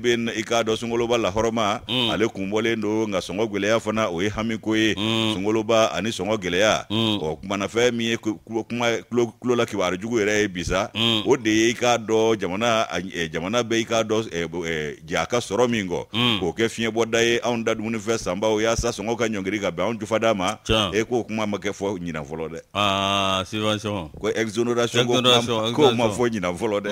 be i k'a dɔ sungoloba lahɔrɔma mm. ale kunbɔlen do nka sɔngɔ gwɛlɛya fana mm. mm. o ye hamiko ye mm. sungoloba ani sɔngɔ gwɛlɛya mm. ɔ kumanafɛn min ye kuma kulola kibarujugu yɛrɛ ye bisa mm. o de ye i k'a dɔ jamana eh, jamana bɛ i k'a dɔ eh, eh, ja ka sɔrɔ min kɔ mm. k'o kɛ fiɲɛbɔda ye anw da dumunifɛn sanbaw y'asa sɔngɔ ka ɲɔngiri ka bɛn anw jufa d'a ma e k'o kuma ma kɛ fɔ ɲina fɔlɔ dɛ ah, ko exonération ko kuma k'o ma fɔ ɲina fɔlɔ dɛ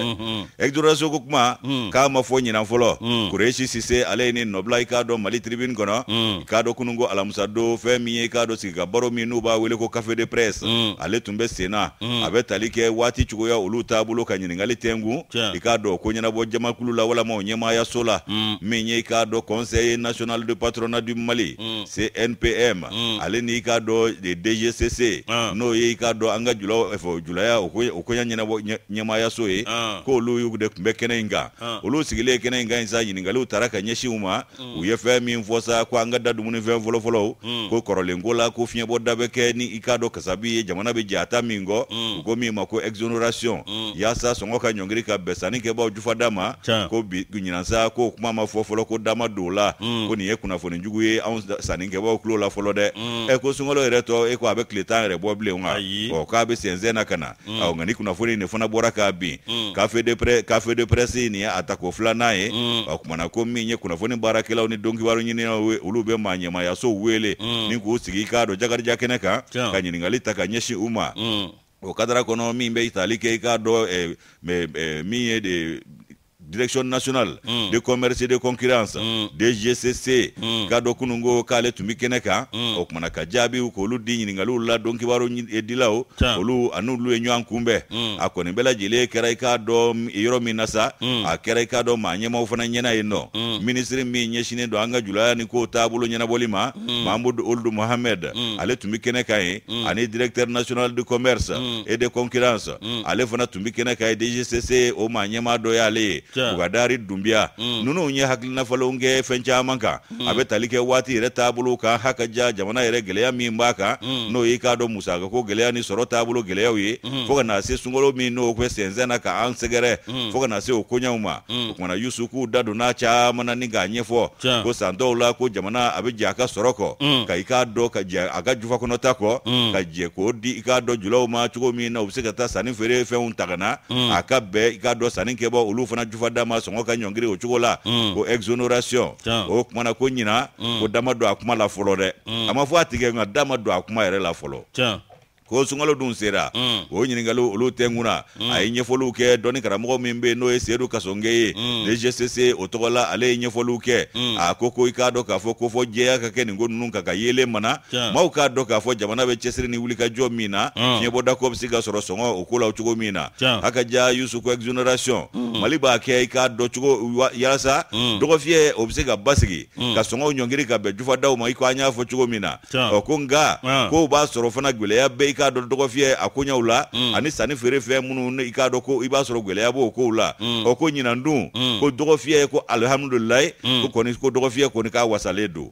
exonération ko kuma mm. k'a ma fɔ ɲina fɔlɔ mm. kureshi sise ale ye ni nɔbila i k'a dɔn mali tribune kɔnɔ i k'a dɔn kunungo alamisa don fɛn min ye i k'a dɔn sigika baro min n'u b'a wele ko café de presse mm. ale tun bɛ sen na mm. a bɛ tali kɛ waati cogoya olu taabolo ka ɲiningali tɛngu i k'a dɔn ko ɲɛnabɔ jamakulu la walama o ɲɛmayaso la min ye i k'a dɔn conseil national de patronat du mali cnpm mm. mm. ale ni i k'a dɔ dgcc uh. Ah. n'o ye i k'a dɔn an ka jula fɛ julaya o koɲa ɲɛnabɔ ɲɛmayaso ye uh. Ah. k'olu de tun bɛ kɛnɛ in kan ah. olu sigilen kɛnɛ in kan Mm. sa ɲiningaliw tara ka ɲɛsiw ma u ye fɛn min fɔ sa ko an ka da dumunifɛn fɔlɔfɔlɔw ko kɔrɔlen ko la ko fiɲɛbɔ da bɛ kɛ ni i k'a dɔn kasa ye jamana be jata a ta min kɔ u ko min ma ko exoneration yaasa sɔngɔ ka ɲɔngiri ka bɛn sanni kɛbaaw jufada ma ko bi ɲinan sa ko kuma ma fɔ fɔlɔ ko dama don la ko nin ye jugu ye anw sannikɛbaaw tulo la fɔlɔ dɛ ɛ ko sunkalo yɛrɛ tɔ e ko a bɛ tile tan yɛrɛ bɔ bilen wa ɔ k'a bɛ sɛnsɛn na ka na awɔ nka ni kunnafoni nin fana bɔra k'a bin kafe de presse ni ye atako tako filanan ye mm mm. ka kumana ko min ye kunnafoni baarakɛlaw ni dɔnkibaru ɲininaw olu bɛ maɲɛmayaso wele mm. ni k'u sigi k'a dɔ jakarija kɛnɛ kan ka ɲiningali ta ka ɲɛsin u ma mm. o kadara kɔnɔ min bɛ itali kɛ i k'a dɔ eh, eh min ye de direction nationale mm. de commerce et de concurrence mm. dgcc mm. k'a dɔ kunungo k'ale tun be kɛnɛ kan mm. o kumana ka jaabiw k'olu di ɲiningaliw la dɔnkibaro e dilaw olu anulu ye ɲɔgɔn kunbɛn a kɔni bɛɛ lajɛlen kɛra i k'a dɔ yɔrɔ min na sa a kɛra i k'a dɔ maa ɲɛmaw fana ɲɛna yen nɔ mm. minisiri min ɲɛsinen don an julaya ni kow taabolo ɲɛnabɔli ma mahamudu mm. oldu mohamɛd ale tun be kɛnɛ kan ye ani directeur national de commerce mm. et de concurrence mm. ale fana tun be kɛnɛ kan ye dgcc o maa ɲɛma dɔ y'ale bugadari dunbiya mm. ninnu ye hakilinafalenw kɛ fɛn caaman kan mm. a be tali kɛ waati yɛrɛ taabolo kan hakaja jamana yɛrɛ gwɛlɛya min b'a kan mm. n'o y'i k'a dɔ musaka ko gwɛlɛya ni sɔrɔ taabolo gwɛlɛyaw ye fɔɔ ka se sungolo min n'o kɛ sɛnsɛn na ka an sɛgɛrɛ fɔɔ ka na se o koɲɛw ma o kumana yusu k'u da donna caaman na ni k'a ɲɛfɔ ko san dɔw la ko jamana a be jɛ a ka sɔrɔ kɔ ka i k'a dɔ ka jɛ a ka jufa kɔnɔta kɔ ka jɛ k'o di i k'a dɔ julaw ma cogo min na u be se ka taa sanni feere fɛnw tagana a ka bɛɛ i k'a dɔ sanni kɛbɔ olu fana jufa fa d'a ma sɔngɔ ka ɲɔngiri o cogo la hmm. ko exonération o kumana ko ɲina hmm. ko dama don a kuma la fɔlɔ dɛ hmm. a ma fɔ a tigɛ nka dama don a kuma yɛrɛ la fɔlɔ ko sunkalo dun sera mm. o ɲiningali olu tɛ kun na mm. a ye ɲɛfɔliw kɛ dɔni karamɔgɔ min be n'o ye seyidu kasonge ye mm. le gcc o tɔgɔla ale ye ɲɛfɔliw kɛ mm. a ko ko i k'a dɔ k'a fɔ ko jɛya ka kɛ nin ko nunu ka ka yeelen mana maw k'a dɔ k'a fɔ jamana be cɛsiri ni wulikajɔ min mm. na fiɲɛbɔda ko be se ka sɔrɔ sɔngɔ o ko la cogo min na a ja yusu ko exoneration mali b'a kɛ i k'a dɔ cogo yalasa dɔgɔfiyɛ o be se ka basigi ka sɔngɔw ɲɔngiri ka bɛn jufadaw ma i ko an y'a fɔ cogo min na ko nga kow b'a sɔrɔ fana gwɛlɛya bɛɛ k'a dɔn dɔgɔfiyɛ a koɲɛw la ani sanni feere fɛn minnu ni i k'a dɔn ko i b'a sɔrɔ gɛlɛya b'o kow la ɔ ko ɲinan don ko dɔgɔfiyɛ ko alihamudulilayi ko kɔni ko dɔgɔfiyɛ kɔni k'a wasalen don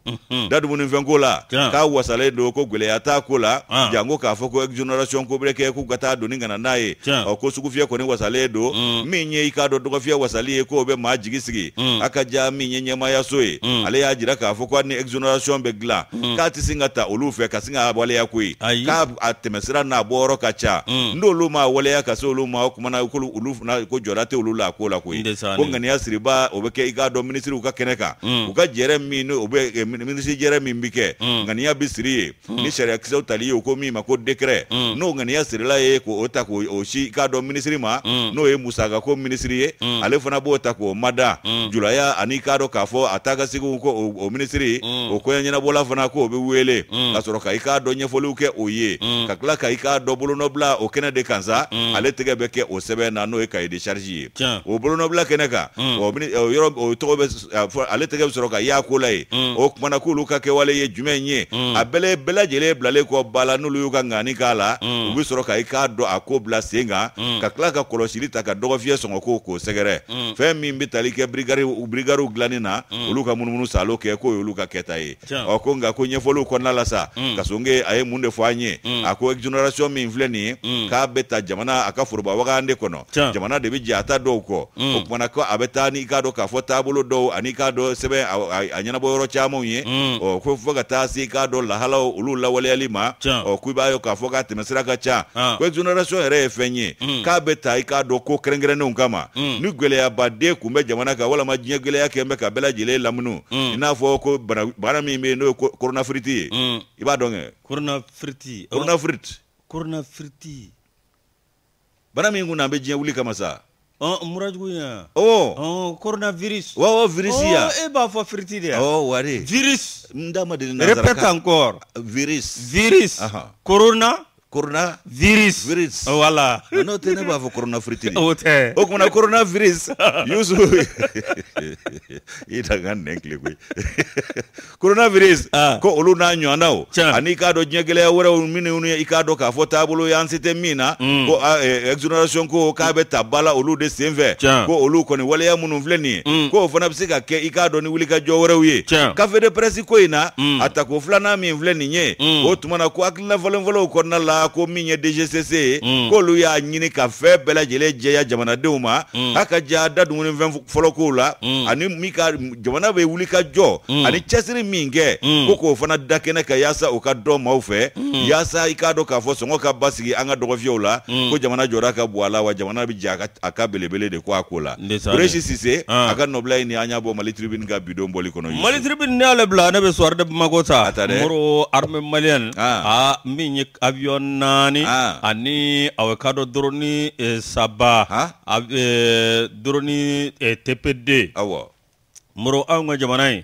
dadumunifɛnko la k'a wasalen don ko gɛlɛya t'a ko la ah. jango k'a fɔ ko exonération mm. ko bɛ kɛ k'u ka taa doni ka na n'a ye ɔ ko sugufiyɛ kɔni wasalen don min ye i k'a dɔn dɔgɔfiyɛ wasali ye k'o bɛ maa jigi sigi mm. a ka ja min ye ɲɛmaayaso ye mm. ale y'a jira k'a fɔ ko hali ni exonération bɛ dilan k'a tɛ sin ka ta olu fɛ ka sin ka waleya ko k'a tɛmɛ tɛmɛ sira n'a bɔyɔrɔ ka ca n'olu ma waleya ka se olu ma o kumana olu fana ko jɔda tɛ olu la a ko la koyi ko ŋaniya siriba o bɛ kɛ i k'a dɔn minisiriw ka kɛnɛ kan u ka jɛrɛ min o bɛ minisiri jɛrɛ min bɛ kɛ ŋaniya bɛ siri ye ni sariya kisɛw tali ye o ko min ma ko dekɛrɛ n'o ŋaniya sirila ye k'o ta k'o si i k'a dɔn minisiri ma n'o ye musaka ko minisiri ye ale fana b'o ta k'o mada julaya ani k'a dɔn k'a fɔ a taa ka seginw ko o minisiri o koɲɛ ɲɛnabɔla fana k'o bɛ wele ka sɔrɔ ka i k'a dɔn ɲɛfɔliw kɛ o ye ka tila ka i ka dɔ bolonɔbila o kɛnɛ de kan sa mm. ale tɛgɛ bɛ kɛ o sɛbɛn na n'o ye kaye de charge ye o bolonɔbila kɛnɛ kan o mm. yɔrɔ o tɔgɔ bɛ ale tɛgɛ bɛ sɔrɔ ka y'a ko la ye mm. o kumana k'olu ka kɛwale ye jumɛn ye a bɛɛ bɛɛ lajɛlen bilalen kɔ ba la n'olu y'u ka ŋani k'a la u bɛ sɔrɔ ka i k'a dɔn a ko bila sen kan ka tila ka kɔlɔsili ta ka dɔgɔfiyɛ sɔngɔ ko k'o sɛgɛrɛ fɛn min bɛ tali kɛ brigariw dilannen na olu ka munumunu salo kɛ k'o y'olu ka kɛta ye ɔ ko nka ko ɲɛfɔliw kɔnɔna la sa kasonge a ye mun de fɔ an ye a ko exoneration min filɛ nin ye k'a bɛ ta jamana a ka foroba wagande kɔnɔ jamana de bɛ jɛ a ta dɔw kɔ o kumana ko a bɛ taa ni k'a dɔn k'a fɔ taabolo dɔw ani k'a dɔn sɛbɛn a ɲɛnabɔ yɔrɔ camanw ye ɔ ko fo ka taa se i k'a dɔn lahalaw olu lawaleyali ma ɔ ko b'a ye k'a fɔ k'a tɛmɛsira ka ca ko exoneration yɛrɛ ye fɛn ye k'a bɛ ta i k'a dɔn ko kɛrɛnkɛrɛnnenw kama ni gwɛlɛyabaden kun bɛ jamana kan walama diɲɛ gwɛlɛya kɛ bɛ ka bɛɛ lajɛlen lamunu i n'a fɔ ko bana min bɛ yen n'o ye mm. koronafiriti ye i b'a dɔn kɛ koronafiriti koronafiriti korona firiti bana mingu na an bɛ diɲɛ wuli kama sa oh ah, murajugu ya oh oh corona virus wa wa virus ya oh e b'a fo firiti de ya oh wari virus n da na deli nanzarakan répète encore virus virus corona corona virus virus oh, wala n'o tɛ ne b'a fɔ corona fritiri o tɛ o kumana corona virus yusu i da ka nɛn kile corona virus ah. ko olu n'a ɲɔgɔnnaw ani k'a dɔn diɲɛ gɛlɛya wɛrɛw minnu i k'a k'a fɔ taabolo y'an se tɛ ko ah, eh, exoneration ko k'a bɛ ta olu de sen fɛ ko olu kɔni waleya minnu filɛ nin mm. ko o fana bɛ se ka kɛ i k'a dɔn ni wulikajɔ wɛrɛw ye café de presse ko in na mm. a tako filanan mm. min filɛ nin ye o tuma ko hakilina falenfɔlɔw kɔnɔna la ko min ye dgcc mm. k'olu y'a ɲini ka fɛn bɛɛ lajɛlen jɛya jamanadenw ma mm. a ka ja da dumunifɛn fɔlɔkow la mm. ani min ka jamana bɛ wuli ka jɔ mm. ani cɛsiri min kɛ mm. ko k'o fana da kɛnɛ ka yaasa o ka dɔ maw fɛ mm. yaasa i k'a dɔn k'a fɔ sɔngɔ ka basigi an ka dɔgɔfiyɛw la mm. ko jamana jɔra ka bɔ a la wa jamana bɛ jɛ a ka belebele de ko a ko la kuresi sise ah. a ka nɔbila ye ni an y'a bɔ mali tribune ka bidon bɔli kɔnɔ mali tribune ne ale bila ne bɛ suwari de bamako ta moro arme maliyɛn a ah. ah, min ye avion naani ah. ani awokado doroni e, eh, saba e, eh, doroni e, eh, tpd awɔ moro anw ka jamana ye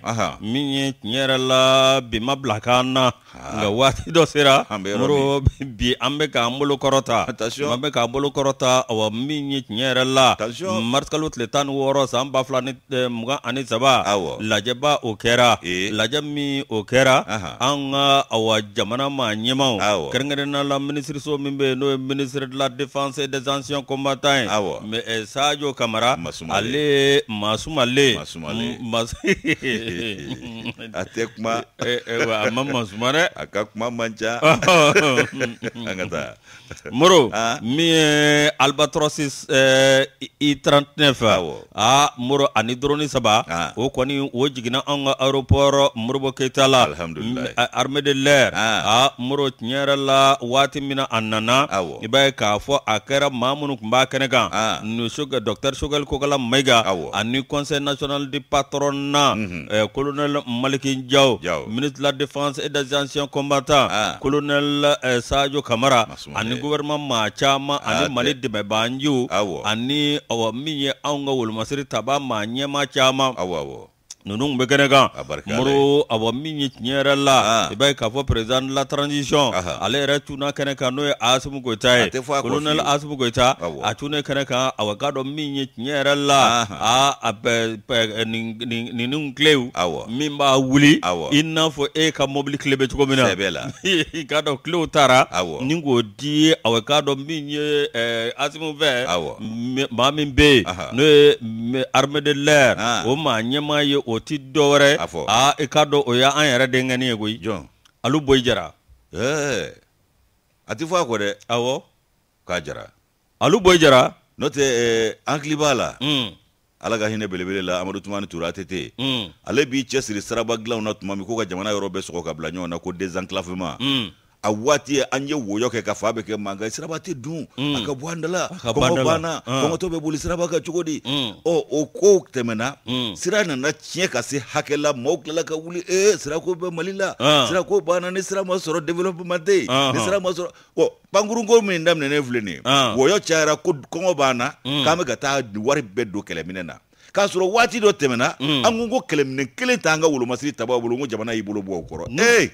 min ye tiɲɛ yɛrɛ la bi ma bila kan na Ah. nka waati dɔ sera moro bi an bɛ k'an bolo kɔrɔta an bɛ k'an bolo kɔrɔta wa min ye la marikalo tile tan ni wɔɔrɔ san ba fila ni eh, mugan ani saba lajɛba o kɛra eh. lajɛ min o kɛra an ka awa jamana ma ɲɛmaw la minisiriso n'o ye de la défense des anciens combattants ye eh, sajo kamara ale masumale a tɛ kuma a ma masumale. Akak mama manca. Angkat tak? moro ah. min ye eh, albatrosi eh, i 39 a ah, ah, moro ani droni saba o kɔni o jiginna anw e ka aéroport moribo keyita la armé de l'air a moro tiɲɛ la waati min na a nana i b'a ye k'a fɔ a kɛra maa minnu tun b'a kɛnɛ kan dɔctɛr kokala maiga ani conseil national du na colonel mhm. eh, maliki jaw ministre de la défense et des anciens combattants colonel sadio kamara ani ani gouvernement maa caman ani mali dɛmɛbaa an ani awɔ min ye anw ka wolomasiri taba maa ɲɛma caman nunu bɛ kɛnɛ kan moro awɔ min ye tiɲɛ yɛrɛ la ah. i b'a ye k'a fɔ président de la transition ale yɛrɛ cunna kɛnɛ kan n'o ye asimu goyita ye ah, colonel asimu goyita a cunnen ah, kɛnɛ kan awɔ k'a dɔn min ye tiɲɛ yɛrɛ la aa a bɛ eh, ninnu tilew min b'a wuli i n'a fɔ e ka mobili tile bɛ cogo min na i k'a dɔn tilew taara ni k'o di ye awɔ k'a dɔn min ye asimu fɛ maa min bɛ yen n'o ye armée de l'air o maa ɲɛmaa ye o E o ti dɔ wɛrɛ a fɔ aa i k'a dɔn o y'an yɛrɛ denkɛni ye koyi jɔn alu boyi jara ɛɛ a ti fɔ a kɔ dɛ awɔ k'a jara alu boyi jara n'o tɛ ɛɛ an hakili b'a la mm. ala ka hinɛ belebele la amadu tumani tura atete mm. ale b'i cɛsiri saraba dilanw na tuma min ko ka jamana yɔrɔ bɛɛ sɔgɔ ka bila ɲɔgɔn na ko désenclavement mm a waati an ye woyɔ kɛ ka fa bɛ kɛ mankan siraba tɛ dun mm. a ka bɔ an kɔngɔ banna mm. kɔngɔtɔ bɛ boli siraba cogo di ɔ mm. o kow tɛmɛna sira nana tiɲɛ ka se hakɛla la ka wuli ee sirako bɛ mali la ah. sirako banna ni sira ma sɔrɔ développement tɛ yen ni sira ma sɔrɔ bɔn pankurunko min daminɛnen filɛ nin ye ah. wɔyɔ cayara ko kɔngɔ banna k'an bɛ ka taa wari bɛɛ don kɛlɛminɛ na k'a sɔrɔ waati dɔ tɛmɛna mm. an ko ko kɛlɛminɛ kelen ta an ka wolomasiri ta bolo n ko jamana y'i bolo bɔ aw kɔrɔ ee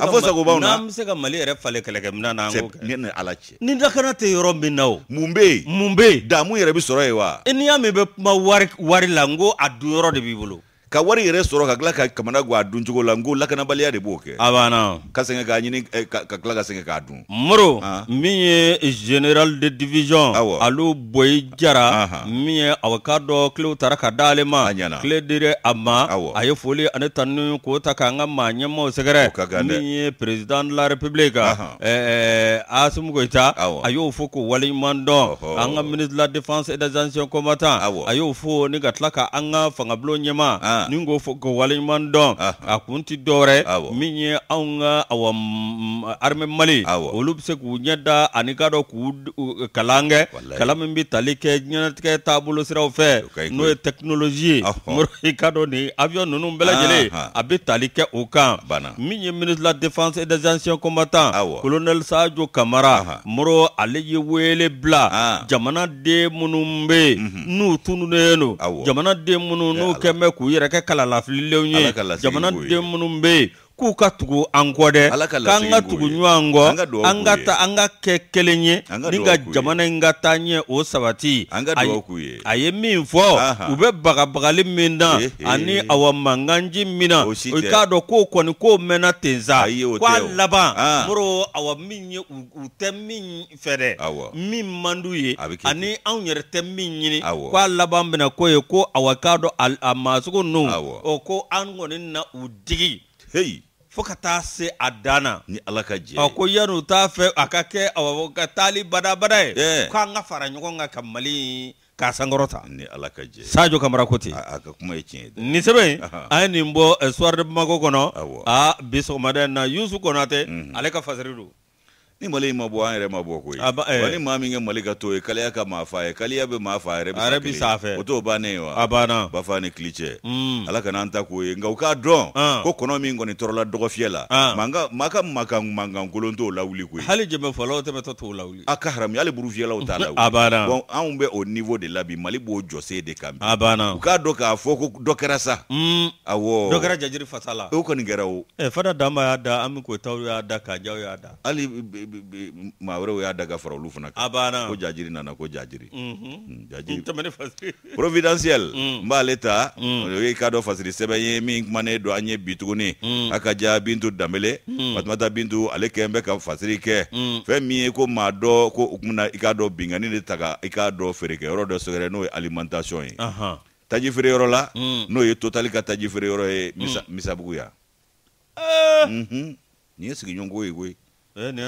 a fɔ sago b'anw na n'an se ka mali yɛrɛ falen kɛlɛkɛminɛn na ni ala cɛ ni dakana tɛ yɔrɔ min na o mun be yen mun be yen damu yɛrɛ bɛ sɔrɔ ye wa e n'i y'a mɛn bɛ kuma wari wari la n ko a dun yɔrɔ de b'i bolo ka wari yɛrɛ sɔrɔ ka tila ka kamana guwa a dun cogo la n ko lakanabaliya de b'o kɛ a banna ka sɛgɛn k'a ɲini eh, ka tila ka sɛgɛn k'a dun moro min ye general de division alu boyi jara min ye avocat dɔ kilew tara ka d'ale ma kile dire a ma a ye foli ani tanuni k'o ta k'an ka maa ɲɛmaw sɛgɛrɛ min ye président de la république eh, eh, asimu goyita a y'o fo k'o waleɲuman dɔn an ka ministre de la défense et des anciens combattants a y'o fo ni ka tila ka an ka fangabulon ɲɛma Ah. ni n k'o fɔ k'o waleɲuman dɔn ah. a kun ti dɔwɛrɛ min ye anw ka awɔ armée Mali olu bɛ se k'u ɲɛ da ani ka dɔ k'u kalan kɛ kalan min bɛ tali kɛ ɲɛnatigɛ taabolo siraw fɛ n'o ye technologie ye i ka dɔ nin avion ninnu bɛɛ lajɛlen a bɛ tali kɛ o kan min ye ministre de la défense et des anciens combattants colonel Sadio Kamara Moro ale ye wele bila jamana den minnu bɛ yen n'u tununnen don jamana den minnu n'u kɛn bɛ k'u yɛrɛ kɛ kalalafililenw ye jamanaden minnu bɛ yen k'u ka tugu an kɔ dɛ k'an ka tugu ɲɔgɔn kɔ an ka ta an ka kɛ kelen ye ni ka jamana in ka taa ɲɛ o sabati a ye min fɔ u bɛ bagabagali min na eh, eh. ani awa mankanji min na o k'a dɔn k'o kɔni k'o mɛnna ten sa k'a laban ah. moro awa min ye u tɛ min fɛ dɛ min man d'u ye ani anw yɛrɛ tɛ min ɲini k'a laban bɛna k'o ye ko awa k'a dɔn a maa sugu ninnu ko an kɔni na u digi. Hey fo ka taa se a dan ni ala ka jɛ ko yan'u t'a fɛ a ka kɛ ka taali badabada ye yeah. k'an ka fara ɲɔgɔn nga ka mali k'a sankɔrɔta ni ala ka jɛ sajo kamara ko ten a ka kuma ye nin sɛbɛn an bɔ de bamako kɔnɔ a bi sɔgɔmada na yusu kɔnɔtɛ mm ale ka fasiri don ni mali ma bɔ an yɛrɛ ma bɔ koyi wa eh. ni maa min kɛ mali ka to ye kaliya ka maa fa ye kaliya bɛ maa fa yɛrɛ bi sanfɛ o t'o bannen ye wa a banna bafa ni kili cɛ ala kana an ta k'o ye nka u k'a dɔn uh. ko kɔnɔ min kɔni tɔɔrɔla dɔgɔfiyɛ la uh. maka maa ka makan mankankolon t'o lawuli koyi hali jɛmɛ fɔlaw tɛmɛtɔ t'o lawuli a ka harami hali burufiyɛlaw t'a lawuli a banna bɔn anw bɛ o niveau de la bi mali b'o jɔse de kan bi a banna u k'a dɔn k'a fɔ ko dɔ kɛra sa mm. awɔ dɔ kɛra jajiri fasa la o kɔni kɛra o ɛ eh, fada danba y'a da ami koyitaw y'a da kajaw y'a da hali maa wɛrɛw y'a daga fara olu fana kan ko jajiri nana ko jajiri mm-hmm. mm, jajiri providentiel n b'ale ta o ye ka dɔ fasiri sɛbɛn ye min kumanen don an ye bi tuguni mm. a ka ja bintu danbele fatumata mm. bintu ale kɛn bɛ ka fasiri kɛ fɛn min ye ko maa dɔ ko o kumana i k'a dɔ bingani de taga i k'a dɔn feerekɛyɔrɔ dɔ sɛgɛrɛ n'o ye alimentation ye taji feereyɔrɔ la n'o ye totali ka taji feereyɔrɔ ye misabugu yan nin ye sigiɲɔgɔnko ye koyi nin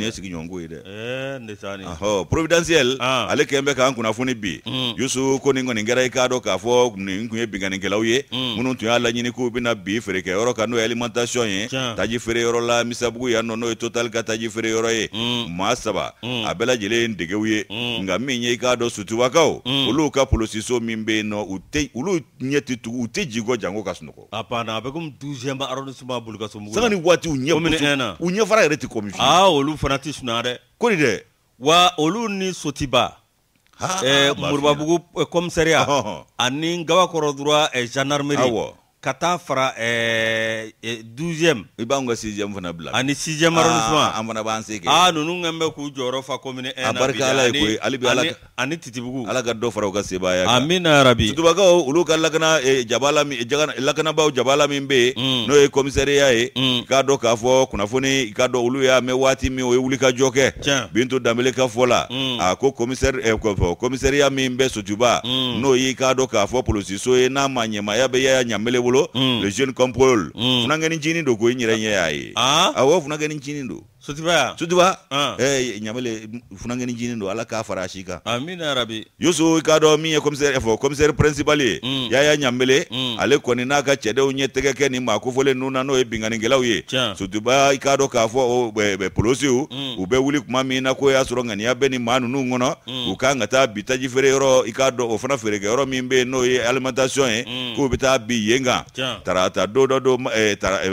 ye sigiɲɔgɔnko ye dɛ ɔhɔ providentiel ale kɛn bɛ k'an kunnafoni bi mm. yusu ko nin kɔni kɛra i k'a dɔn mm. k'a fɔ nin tun ye binganikɛlaw ye mm. minnu tun y'a laɲini k'u bɛna bi feerekɛyɔrɔ kan n'o ye alimentation ye taji feereyɔrɔ la misabugu yan nɔ n'o ye total ka taji feereyɔrɔ ye mm. maa saba mm. a bɛɛ lajɛlen ye degew ye mm. nka min ye i k'a dɔn sutubakaw olu ka polosiso min bɛ yen nɔ u tɛ olu ɲɛ tɛ tugu u tɛ jigin kɔ janko ka sunɔgɔ. a banna a bɛ komi douzième arrondissement bolikaso mugu. sanga ni waati u ɲɛ tɛ kɔmisi aa ah, olu fana ti sunɔgɔ dɛ ko de dɛ wa olu ni sotiba ɛɛ moribabugu commissariat ani gabakɔrɔ dura gendarmerie ka taa fara ɛɛ douzième i b'anw ka sixième fana bila ani sixième arrondissement an fana b'an se kɛ aa ninnu kɛn bɛ k'u jɔyɔrɔ fa commune a barika ala ye koyi hali bi ala ani titibugu ala ka dɔ fara u ka sebaya kan amina rabi tutubakaw olu ka lakana eh, jabala min e, jagana lakanabaw jabala min bɛ yen mm. n'o ye komisɛriya ye mm. k'a dɔn k'a fɔ kunnafoni k'a dɔn olu y'a mɛn waati min o ye wulikajɔ kɛ bintu danbele ka fɔ la mm. a ko komisɛri eh, komisɛriya min bɛ sotuba mm. n'o ye k'a dɔn k'a fɔ polisiso ye n'a ma ɲɛmaya bɛ yaya ɲanbele bolo mm. le jeune contrôle mm. funakɛnicinin don ko i yɛrɛ ɲɛ y'a ye awɔ funakɛnicinin don sotiba sotiba ah. eh nyamale funangeni jinin do ala ka fara shi kan amina rabi yusu ka do min ye commissaire eh, fo commissaire principal ye mm. ya ya nyamele mm. ale kɔni n'a ka cɛdenw ɲɛ tɛgɛ kɛ nin maa kofɔlen na n'o ye binganikɛlaw ye sotiba i k'a dɔn k'a fɔ polosiw u bɛ wuli kuma min na ko y'a sɔrɔ ŋaniya bɛ nin maa ninnu kɔnɔ mm. u kan ka taa bi taji feere yɔrɔ i k'a dɔn o fana feerekɛyɔrɔ min bɛ n'o ye alimentation ye k'u bɛ taa bi yen kan tarata don dɔ don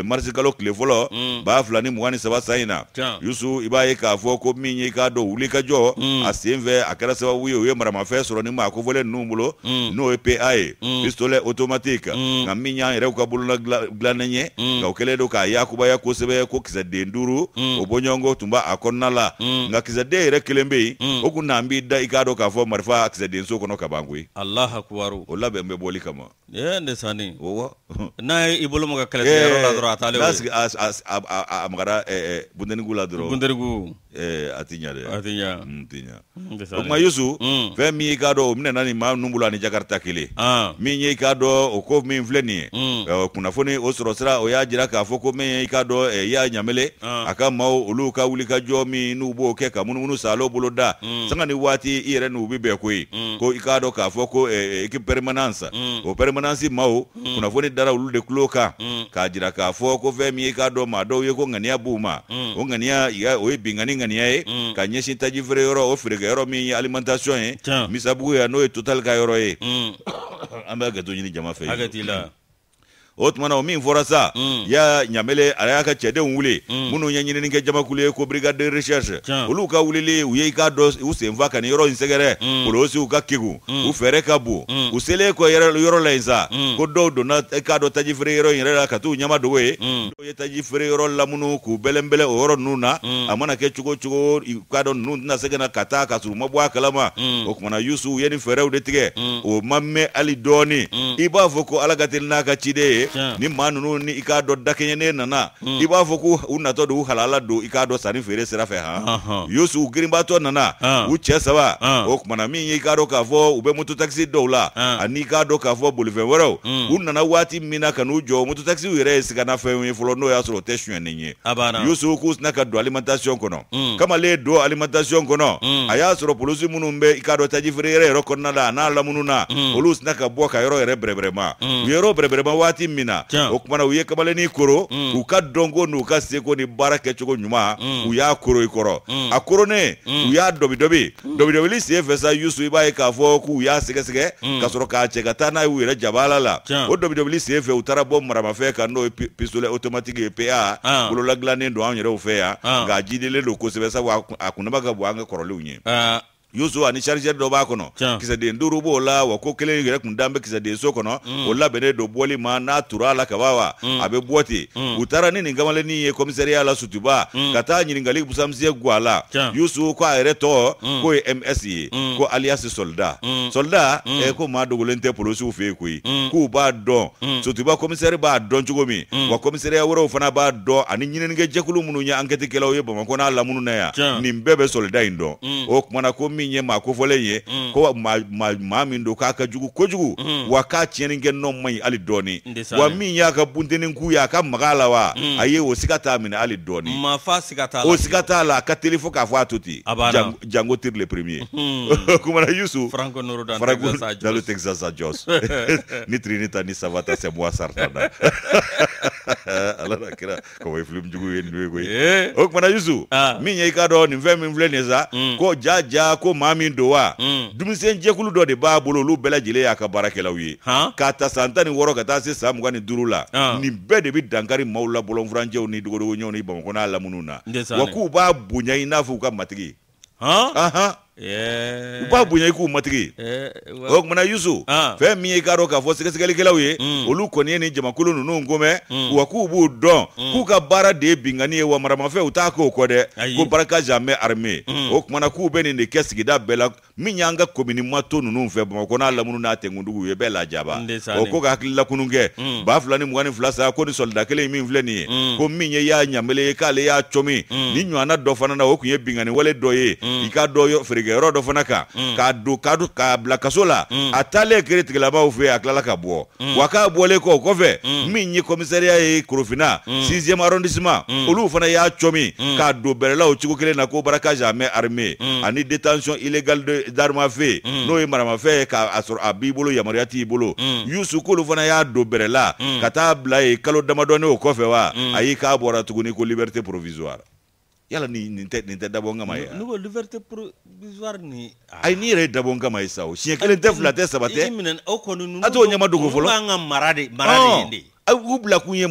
marisi kalo fɔlɔ ba fila ni mugan ni saba san in na yusu i b'a ye k'a fɔ ko min ye i k'a dɔn wuli mm. ka jɔ a sen fɛ a kɛra sababu ye u ye maramafɛn sɔrɔ ni maa kofɔlen ninnu bolo mm. n'o ye pa ye mm. pistole automatique mm. nka min y'an yɛrɛw ka bolola dilannen ye nka o kɛlen do k'a yakubaya kosɛbɛ ko kisɛden duuru o bɔɲɔgɔnko tun a kɔnɔna la nka kisɛden yɛrɛ kelen bɛ yen o kun n'an b'i da i k'a dɔn k'a fɔ marifa kisɛdenso kɔnɔ ka ban koyi. alaha kubaru. o labɛn bɛ bɔli kama. ɛɛ owɔ. n'a ye i bolo maga la dɔrɔn a taalen n'a sigi a magara ɛɛ eh, eh, la dɔrɔn n terikɛ Eh, a ti ɲa dɛ a ti ɲa mm, n ti ɲa o tuma yusu fɛn min y'i k'a dɔn o bɛna na nin maa ninnu bolo ani jakarita kelen min y'i k'a dɔn o ko min filɛ nin ye kunnafoni o sɔrɔ sira o y'a jira k'a fɔ ko min y'i k'a dɔn i y'a ɲamele a ka maaw olu ka wuli ka jɔ min n'u b'o kɛ ka munumunu saalo bolo da mm. sanga ni waati i yɛrɛ n'u bɛ bɛn mm. ko ye eh, eh, ko i k'a dɔn k'a fɔ ko équipe permanence o permanence maaw kunnafoni dara olu de tulo kan k'a jira k'a fɔ ko fɛn min y'i k'a dɔn maa dɔw ye ko ŋaniya b'u ma o ŋaniya o ye binkani ŋaniya ye mm. ka ɲɛsin taji feere yɔrɔ o feerekɛyɔrɔ min ye alimentation ye misabugu ya n'o ye total ka yɔrɔ ye an bɛ hakɛto ɲini jama fɛ o tumana o min fɔra sa mm. ya ɲamele a y'a ka cɛdenw wuli mm. minnu ye ɲininikɛ jamakulu ye ko brigade de recherche olu ka wulili u ye i k'a dɔ u senfa ka ni yɔrɔ in sɛgɛrɛ polosiw ka kegu u fɛɛrɛ ka bon u selen kɔ yɔrɔ la yen sa ko dɔw donna i k'a dɔ taji feere yɔrɔ in yɛrɛ la ka t'u ɲɛma dogo ye dɔw ye taji feere yɔrɔ lamunu k'u bɛlɛnbɛlɛ mm. mm. mm. o yɔrɔ ninnu na a mana kɛ cogo cogo k'a dɔn ninnu tɛna se ka na ka taa ka sɔrɔ u ma bɔ a kalama o kumana yusu u ye nin fɛɛrɛw de tigɛ o ma mɛn hali dɔɔni i b'a fɔ ko ala ka teli n'a ka ciden ye ni maa ninnu ni i k'a dɔn dakɛɲɛ ne nana i b'a fɔ ko u natɔ don u halala do i k'a dɔn sanni feere sira fɛ han yusu girinbaatɔ nana u cɛ saba o kumana min ye i k'a dɔn k'a fɔ u bɛ mototakisi dɔw la ani i k'a dɔn k'a fɔ bolifɛn wɛrɛw u nana waati min na ka n'u jɔ mototakisiw yɛrɛ ye siganafɛnw ye fɔlɔ n'o y'a sɔrɔ o tɛ suɲɛni ye yusu k'u sina ka don alimentation kɔnɔ kamalen don alimentation kɔnɔ a y'a sɔrɔ polisi minnu bɛ i k'a dɔn taji feere yɛrɛ yɔrɔ kɔnɔna la a n'a lamunu na olu sina ka bɔ ka yɔrɔ yɛrɛ bɛrɛbɛrɛma u mm. yɔrɔ ma waati min na o kumana u ye kabalennin koro mm. u ka dɔnko n'u ka seko ni baara kɛcogo ɲuman mm. u y'a koro mm. i kɔrɔ a korone u y'a dɔbidɔbi dɔbidɔbili sen fɛ sa yusu i b'a ye k'a fɔ k'u y'a sɛgɛsɛgɛ ka sɔrɔ k'a cɛ ka taa n'a u yɛrɛ jabala la o dɔbidɔbili sen fɛ u taara bɔ maramafɛn kan n'o ye pistolɛ automatique ye PA bololagilannen don an yɛrɛw fɛ yan nka a don kosɛbɛ sabu a kunnaba ka bon an ka kɔrɔlenw ye yusufu ani charge do b'a kɔnɔ kisɛden duuru b'o la wa ko kele yɛrɛ kun dan kisa de so kono mm. ola bene do boli ma n'a tora a la ka ban mm. a bɛ bɔ ten u taara ni e kamalennin ye commissariat la sutuba ka taa ɲininkali busamuso guwa la yusufu ko a to mm. k'o ye mm. ko e, mm. alias solda mm. soldat soldat mm. ɛ eh, ko maa dogolen tɛ polisiw fɛ yen mm. k'u b'a do mm. sutuba commissaire b'a do cogo mm. wa commissariat woro fana b'a do ani ɲininikɛjɛkulu minnu ye enquête kɛlaw ye bamakɔ n'a lamunu na yan nin bɛɛ bɛ soldat in dɔn mm. o tumana ko min min ye maa mm. kofɔlen ye ko ma min do k'a ka jugu kojugu mm. wa mm. k'a tiɲɛni kɛ nɔ man ɲi hali dɔɔni wa min y'a ka buntenin k'u ye a ka maga la wa a ye o siga t'a minɛ hali dɔɔni maafa siga o siga t'a la a ka teli fo k'a fɔ a to ten jango tiri le premier kumana yusu franco norodan franco dalo texas a jos ni trinita ni savata c'est moi sartana ala na kira kɔmɔ ye filimu jugu ye ni we koyi eh. o oh, kumana yusu ah. min ye i ka dɔn nin fɛn min filɛ nin ye sa ko ja ja ko ko maa min don wa hmm. jɛkulu dɔ de b'a bolo olu bɛɛ lajɛlen y'a ka baarakɛlaw ye k'a ta san tan ni wɔɔrɔ ka taa se san mugan ni duuru la nin bɛɛ de bɛ dankari maaw la bɔlɔnfuranjɛw ni dogodogoɲɛw ni bamakɔ n'a lamuniw na wa k'u b'a bonya i n'a fɔ u ka matigi u b'a bonya i k'u matigi o tumana yusu fɛn min ye i k'a dɔn k'a fɔ sɛgɛsɛgɛlikɛlaw ye olu kɔni ye nin jamakulu ninnu gomɛ wa k'u b'u dɔn mm. k'u ka baara de ye bingani ye wa maramafɛn u t'a k'o kɔ dɛ ko barika jamɛ arime o tumana k'u bɛ nin de kɛ sigida bɛɛ la min y'an ka kominimato ninnu fɛ bamakɔ n'a lamunu n'a tɛkuntigiw ye bɛɛ lajaba o ko ka hakililakunu kɛ ba fila ni mugan ni fila saya ko ni sɔlida kelen min filɛ nin ye ko min ye y'a ɲanbele ye k'ale y'a cɔmi mm. ni ɲɔgɔnna dɔ fana na o tun ye bingani wale dɔ ye mm. i ka dɔ feere feerekɛyɔrɔ dɔ fana kan mm. k'a don k'a bila kaso la mm. a taalen kere tigilamaw fɛ a tilala ka bɔ mm. wa k'a bɔlen kɔ o kɔfɛ min ye komisɛriya ye korofina sixième arrondissement olu fana y'a cɔmi k'a don bɛrɛla cogo kelen na ko baraka jamais armé ani détention illégale d'armes à feu n'o ye maramafɛn ye k'a sɔrɔ a b'i bolo yamaruya t'i bolo yusu k'olu fana y'a don bɛrɛla ka taa bila yen kalo damadɔni o kɔfɛ wa ayi k'a bɔra tuguni ko liberté provisoire yala ni nin tɛ dabɔ n kama ye ne ko liberté provisoire ni ayi n'i yɛrɛ ye dabɔ n kama ye sa o siɲɛ kelen tɛ fila tɛ saba tɛ i minɛ o kɔni ninnu a t'o ɲɛma dogo fɔlɔ olu b'an ka mara de mara de ye de ayi u bila kun ye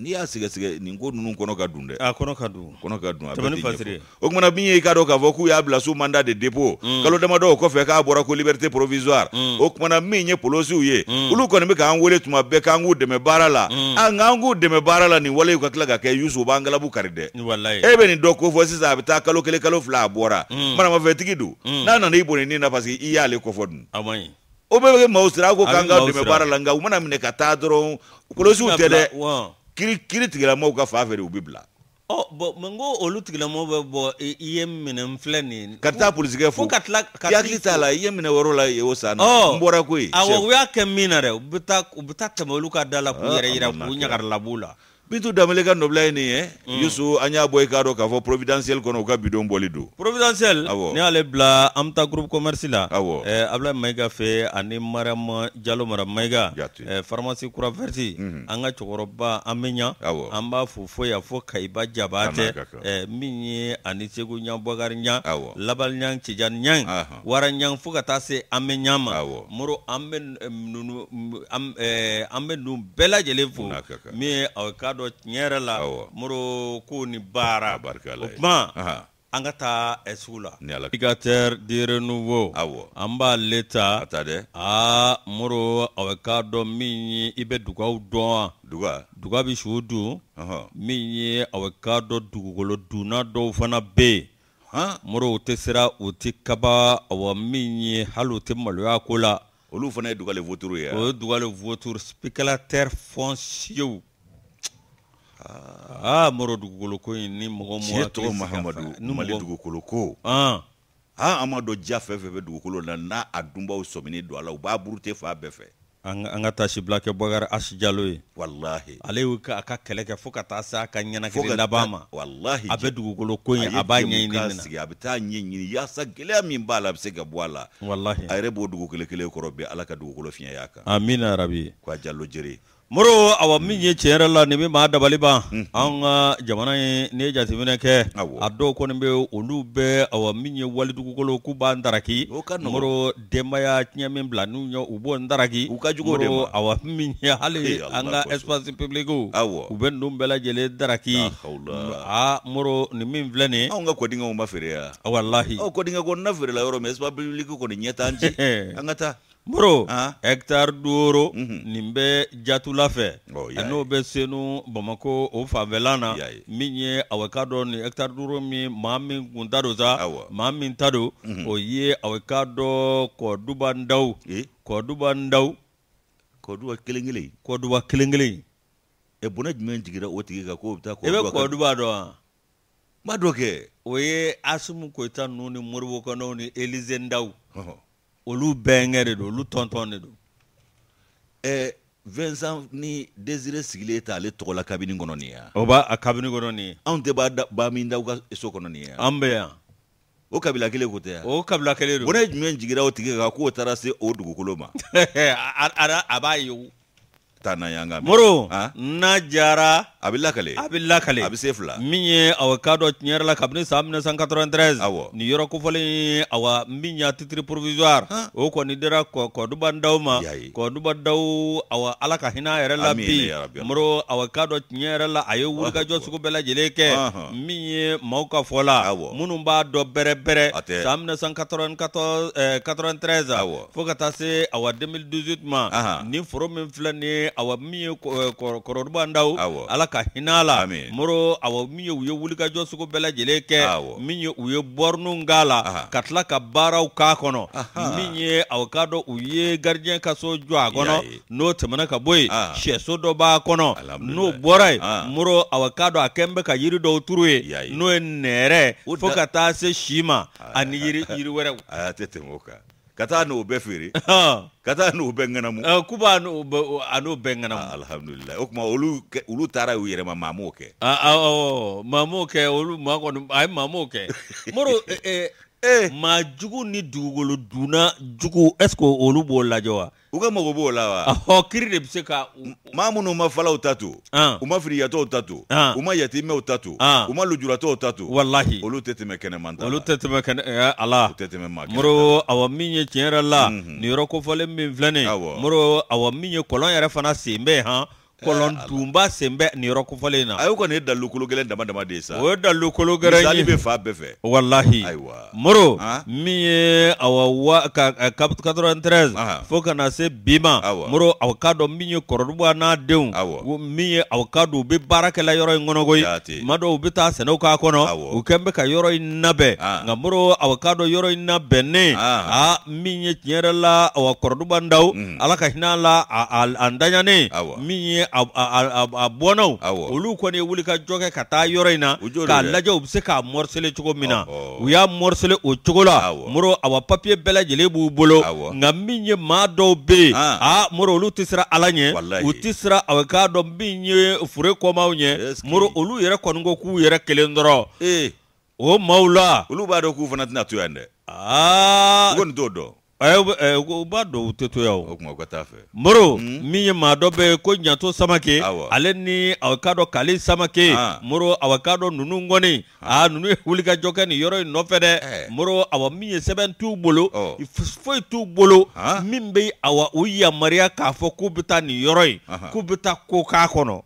n'i y'a sɛgɛsɛgɛ nin ko ninnu kɔnɔ ka dun a kɔnɔ ka dun kɔnɔ a bɛɛ tɛ o kumana min k'a dɔn k'a fɔ k'u y'a bila sous mandat de dépôt mm. kalo damadɔ o kɔfɛ k'a bɔra ko liberté provisoire o kumana min ye polosiw ye mm. olu kɔni bɛ k'an wele tuma bɛɛ k'an k'u dɛmɛ baara la a nka an k'u dɛmɛ baara ka tila ka Yusu u b'an galabu kari dɛ e bɛ nin dɔ kofɔ sisan a bɛ kalo kelen kalo fila a bɔra maramafɛntigi mm. don mm. n'a nana i bɔnni na parce que i y'ale kofɔ dun a man ɲi o bɛɛ bɛ kɛ ko k'an ka dɛmɛ baara la u mana minɛ ka taa dɔrɔn polisiw tɛ dɛ kiri kiri tigilamɔgɔw ka fan fɛ de u bi bila. ɔ bɔn mɛ n ko olu tigilamɔgɔw bɛ bɔ e, i ye minɛ n filɛ nin ye. ka taa polisikɛ fo ka tila ka i hakili t'a la i ye minɛ wɛrɛ la yen o san na n bɔra ko awɔ u y'a kɛ min na dɛ u bɛ taa u bɛ taa tɛmɛ olu ka da la k'u yɛrɛ yira k'u ɲagarila b'u la bitu danbele eh? mm. ka nɔbila ye nin ye yusu an y'a bɔ i k'a dɔn k'a fɔ providentiel kɔnɔ u ka bidon bɔli don providentiel ni ale bila an be taa groupe commerce la awɔ eh, abla abulayi mayiga fɛ ani mariam jalo mara mayiga eh, pharmacie kura vɛrti mm -hmm. an ka cɛkɔrɔba an be ɲa an b'a fo fo ya fo kayiba jabatɛ eh, min ye ani segu ɲa bɔkari ɲa labal ɲa cija ɲa wara ɲa fɔɔ eh, ka taa se an be ɲa ma moro an be nunu an be nun bɛɛ lajɛlen fo min ye dɔn tiɲɛ yɛrɛ la moro ko ni baara o kuma an ka taa ɛsiw la igatɛr di renouveau an b'ale ta a ta dɛ aa moro a bɛ k'a dɔn min ye i bɛ dugaw dɔn wa duga duga bɛ su dun min ye a k'a dɔn dugukolo dunna dɔw fana bɛ yen moro o tɛ siran o tɛ kaba awɔ min ye hali u tɛ maloya ko la olu fana ye dugale voiture ye o ye dugale voiture spéculateur foncier aa ah. ah, moro dugukolo ko ni mɔgɔ mɔgɔ tiɲɛ tɔgɔ mahamadu mali dugukolo ko an an ma dɔn diya fɛn fɛn bɛ dugukolo la n'a a dunbaw sɔminen don a la u b'a burute fa bɛɛ fɛ. an ka taa sibila kɛ bɔkari asi jalo ye. walahi ale y'o ka a ka kɛlɛ kɛ fo ka taa se a ka ɲɛnakili laban ma. walahi a bɛ dugukolo ko in a b'a ɲɛɲini na. a ye sigi a bɛ taa ɲɛɲini yaasa gɛlɛya min b'a la a bɛ se ka bɔ a la. walahi a yɛrɛ b'o dugu kelen kelen kɔrɔ bi ala ka dugukolo fiɲɛ y'a kan. amina rabi. k'a jalo jere moro awa min ye tiɲɛ yɛrɛ la nin bɛ maa dabali ban an ka jamana in n'i ye jateminɛ kɛ a dɔw kɔni bɛ olu bɛɛ awa min ye wali dugukolo k'u b'a ndaraki moro denbaya tiɲɛ min bila n'u ye u b'o ndaraki moro awa min ye hali an ka espace publique u bɛ ninnu bɛɛ lajɛlen ndaraki moro nin min filɛ nin ye anw ka kɔdingɛw ma feere yan walahi aw kɔdingɛ kɔnɔna feere la yɔrɔ min espace publique kɔni ɲɛ t'an an ka taa. bro hɛkitari ah. duuru mhm. nin bɛ jatula fɛ oh, n'o bɛ senu bamako o fanfɛla na min ye awɛka dɔ nin hɛkitari duuru min maa min kun ta don sa maa min ta don mhm. o ye awɛka dɔ kɔduba ndaw kɔduba eh? ndaw kɔduba kelen kelen kɔduba kelen kelen ɛ eh, bɔnɛ jumɛn jiginra o tigi kan k'o bɛ taa kɔduba e kan i bɛ kɔduba dɔn wa n b'a dɔn kɛ o ye asumu koyita ninnu ni moribo kɔnɔw ni elize ndaw. olu bɛnkɛ de don olu tɔntɔn de don ɛ Vincent ni Désiré sigilen tɛ ale tɔgɔ la kabini kɔnɔ nin ye o b'a a kabini kɔnɔ nin ye anw tɛ b'a ba min da u ka so kɔnɔ nin ye an bɛ yan o kabila kelen ko tɛ wa o kabila kelen do. ko ne jumɛn jiginra o tigi kan k'o taara se o dugukolo ma a b'a ye taa n'a ye ka mɛn Moro n'a diyara a bɛ lakale a bɛ lakale a bɛ se fila min ye awɔ ka dɔ tiɲɛ yɛrɛ la kabini san 1993 awɔ nin yɔrɔ kofɔlen ye awɔ min y'a titre provisoire eh, o kɔni dira kɔ kɔduba daw ma kɔduba daw awɔ ala ka hinɛ a yɛrɛ la bi moro awɔ ka dɔ tiɲɛ yɛrɛ la a ye wulikajɔ sugu bɛɛ lajɛlen kɛ min ye maaw ka fɔ la minnu b'a dɔn bɛrɛ san 1994 ɛɛ 93 awɔ fo ka taa se awɔ 2018 ma nin foro min filɛ nin ye awɔ min ye kɔrɔduba daw ala ka hinala la moro awɔ min ye u ye wulikajɔ sugu bɛɛ kɛ min ye u ye bɔriniw k'a la ka tila ka baaraw k'a kɔnɔ min ye aw k'a dɔ u ye garidiyɛn ka so jɔ a kɔnɔ n'o tɛmɛna ka bɔ yen sɛso dɔ b'a kɔnɔ n'o bɔra muro moro aw k'a dɔ a kɛn bɛ ka yiri dɔw turu n'o ye nɛɛrɛ fo ka taa se si ma ani yiri yiri wɛrɛw a ka taa n'o be feere ka taa n'o bɛɛ ŋanamu eh, k'u b'a n'o bɛɛ ŋanamu alihamudulilayi ah, o tuma olu olu taara y'u yɛrɛ ma maa m'o kɛ ah, ah, oh, maa m'o kɛ olu maa kɔni a ye moro eh, eh, Eh. maa jugu ni dugukolo dunna jugu est ce que olu b'o lajɛ wa. u ka mago b'o la wa. ɔhɔ kiri de bɛ se ka. maa minnu ma falaw ta to. u ma firiyatɔw ta to. u ma yatimɛw ta to. u ma lujuratɔw ta to. walahi olu tɛ tɛmɛ kɛnɛma ta la. olu tɛ tɛmɛ kɛnɛ ɛɛ ala. u tɛ tɛmɛ maa kɛnɛ ta la. moro awɔ min ye tiɲɛ yɛrɛ la. nin yɔrɔ kofɔlen min filɛ nin ye. awɔ moro awɔ min ye kɔlɔn yɛrɛ fana sen bɛ yen han kɔlɔn eh, tunba sen bɛ nin yɔrɔ kofɔlen na. ayi o kɔni ye dalukolo gɛlɛn dama dama de ye sa. o ye dalukolo gɛlɛn ye fa bɛɛ fɛ. walahi moro min ye awɔ wa ka katɔrɔ tɛrɛze fo se bi moro aw ka dɔn min ye kɔrɔduba n'a denw min ye aw ka do u bɛ baarakɛla yɔrɔ in kɔnɔ koyi tuma u bɛ taa sɛnɛw k'a kɔnɔ u kɛlen bɛ ka yɔrɔ in labɛn nka moro aw ka dɔn yɔrɔ in labɛnnen aa min ye tiɲɛ la awɔ kɔrɔduba ndaw mm. ala ka hinɛ la a a min ye a bɔnnaw olu kɔni ye jɔ kɛ ka taa yɔrɔ in na k'a lajɛ u bɛ se k'a mɔrisele cogo min na u y'a mɔrisele o cogo la moro awa papiye bɛɛ lajɛlen b'u bolo nka min ye maa dɔw bɛ yen aa ah. moro olu tɛ siran ala ɲɛ u tɛ siran awa k'a dɔn min ye fure kɔmaw ɲɛ moro olu yɛrɛ kɔni ko k'u yɛrɛ kelen dɔrɔn eh. o maaw la olu b'a dɔn k'u fana tɛna to yan dɛ aa u kɔni t'o dɔn b'a dɔn u tɛ to yan min ye maa dɔ bɛ ko ɲato samake. ale ni ka dɔ kali samake. moro awokado ninnu kɔni. aa ah, ninnu ye wulikajɔ kɛ nin yɔrɔ in nɔfɛ dɛ. moro awa min ye sɛbɛn t'u bolo. Oh. foyi t'u bolo. min be awa u yamariya ah, k'a fɔ k'u be ta nin yɔrɔ in. k'u bɛ taa ko k'a kɔnɔ.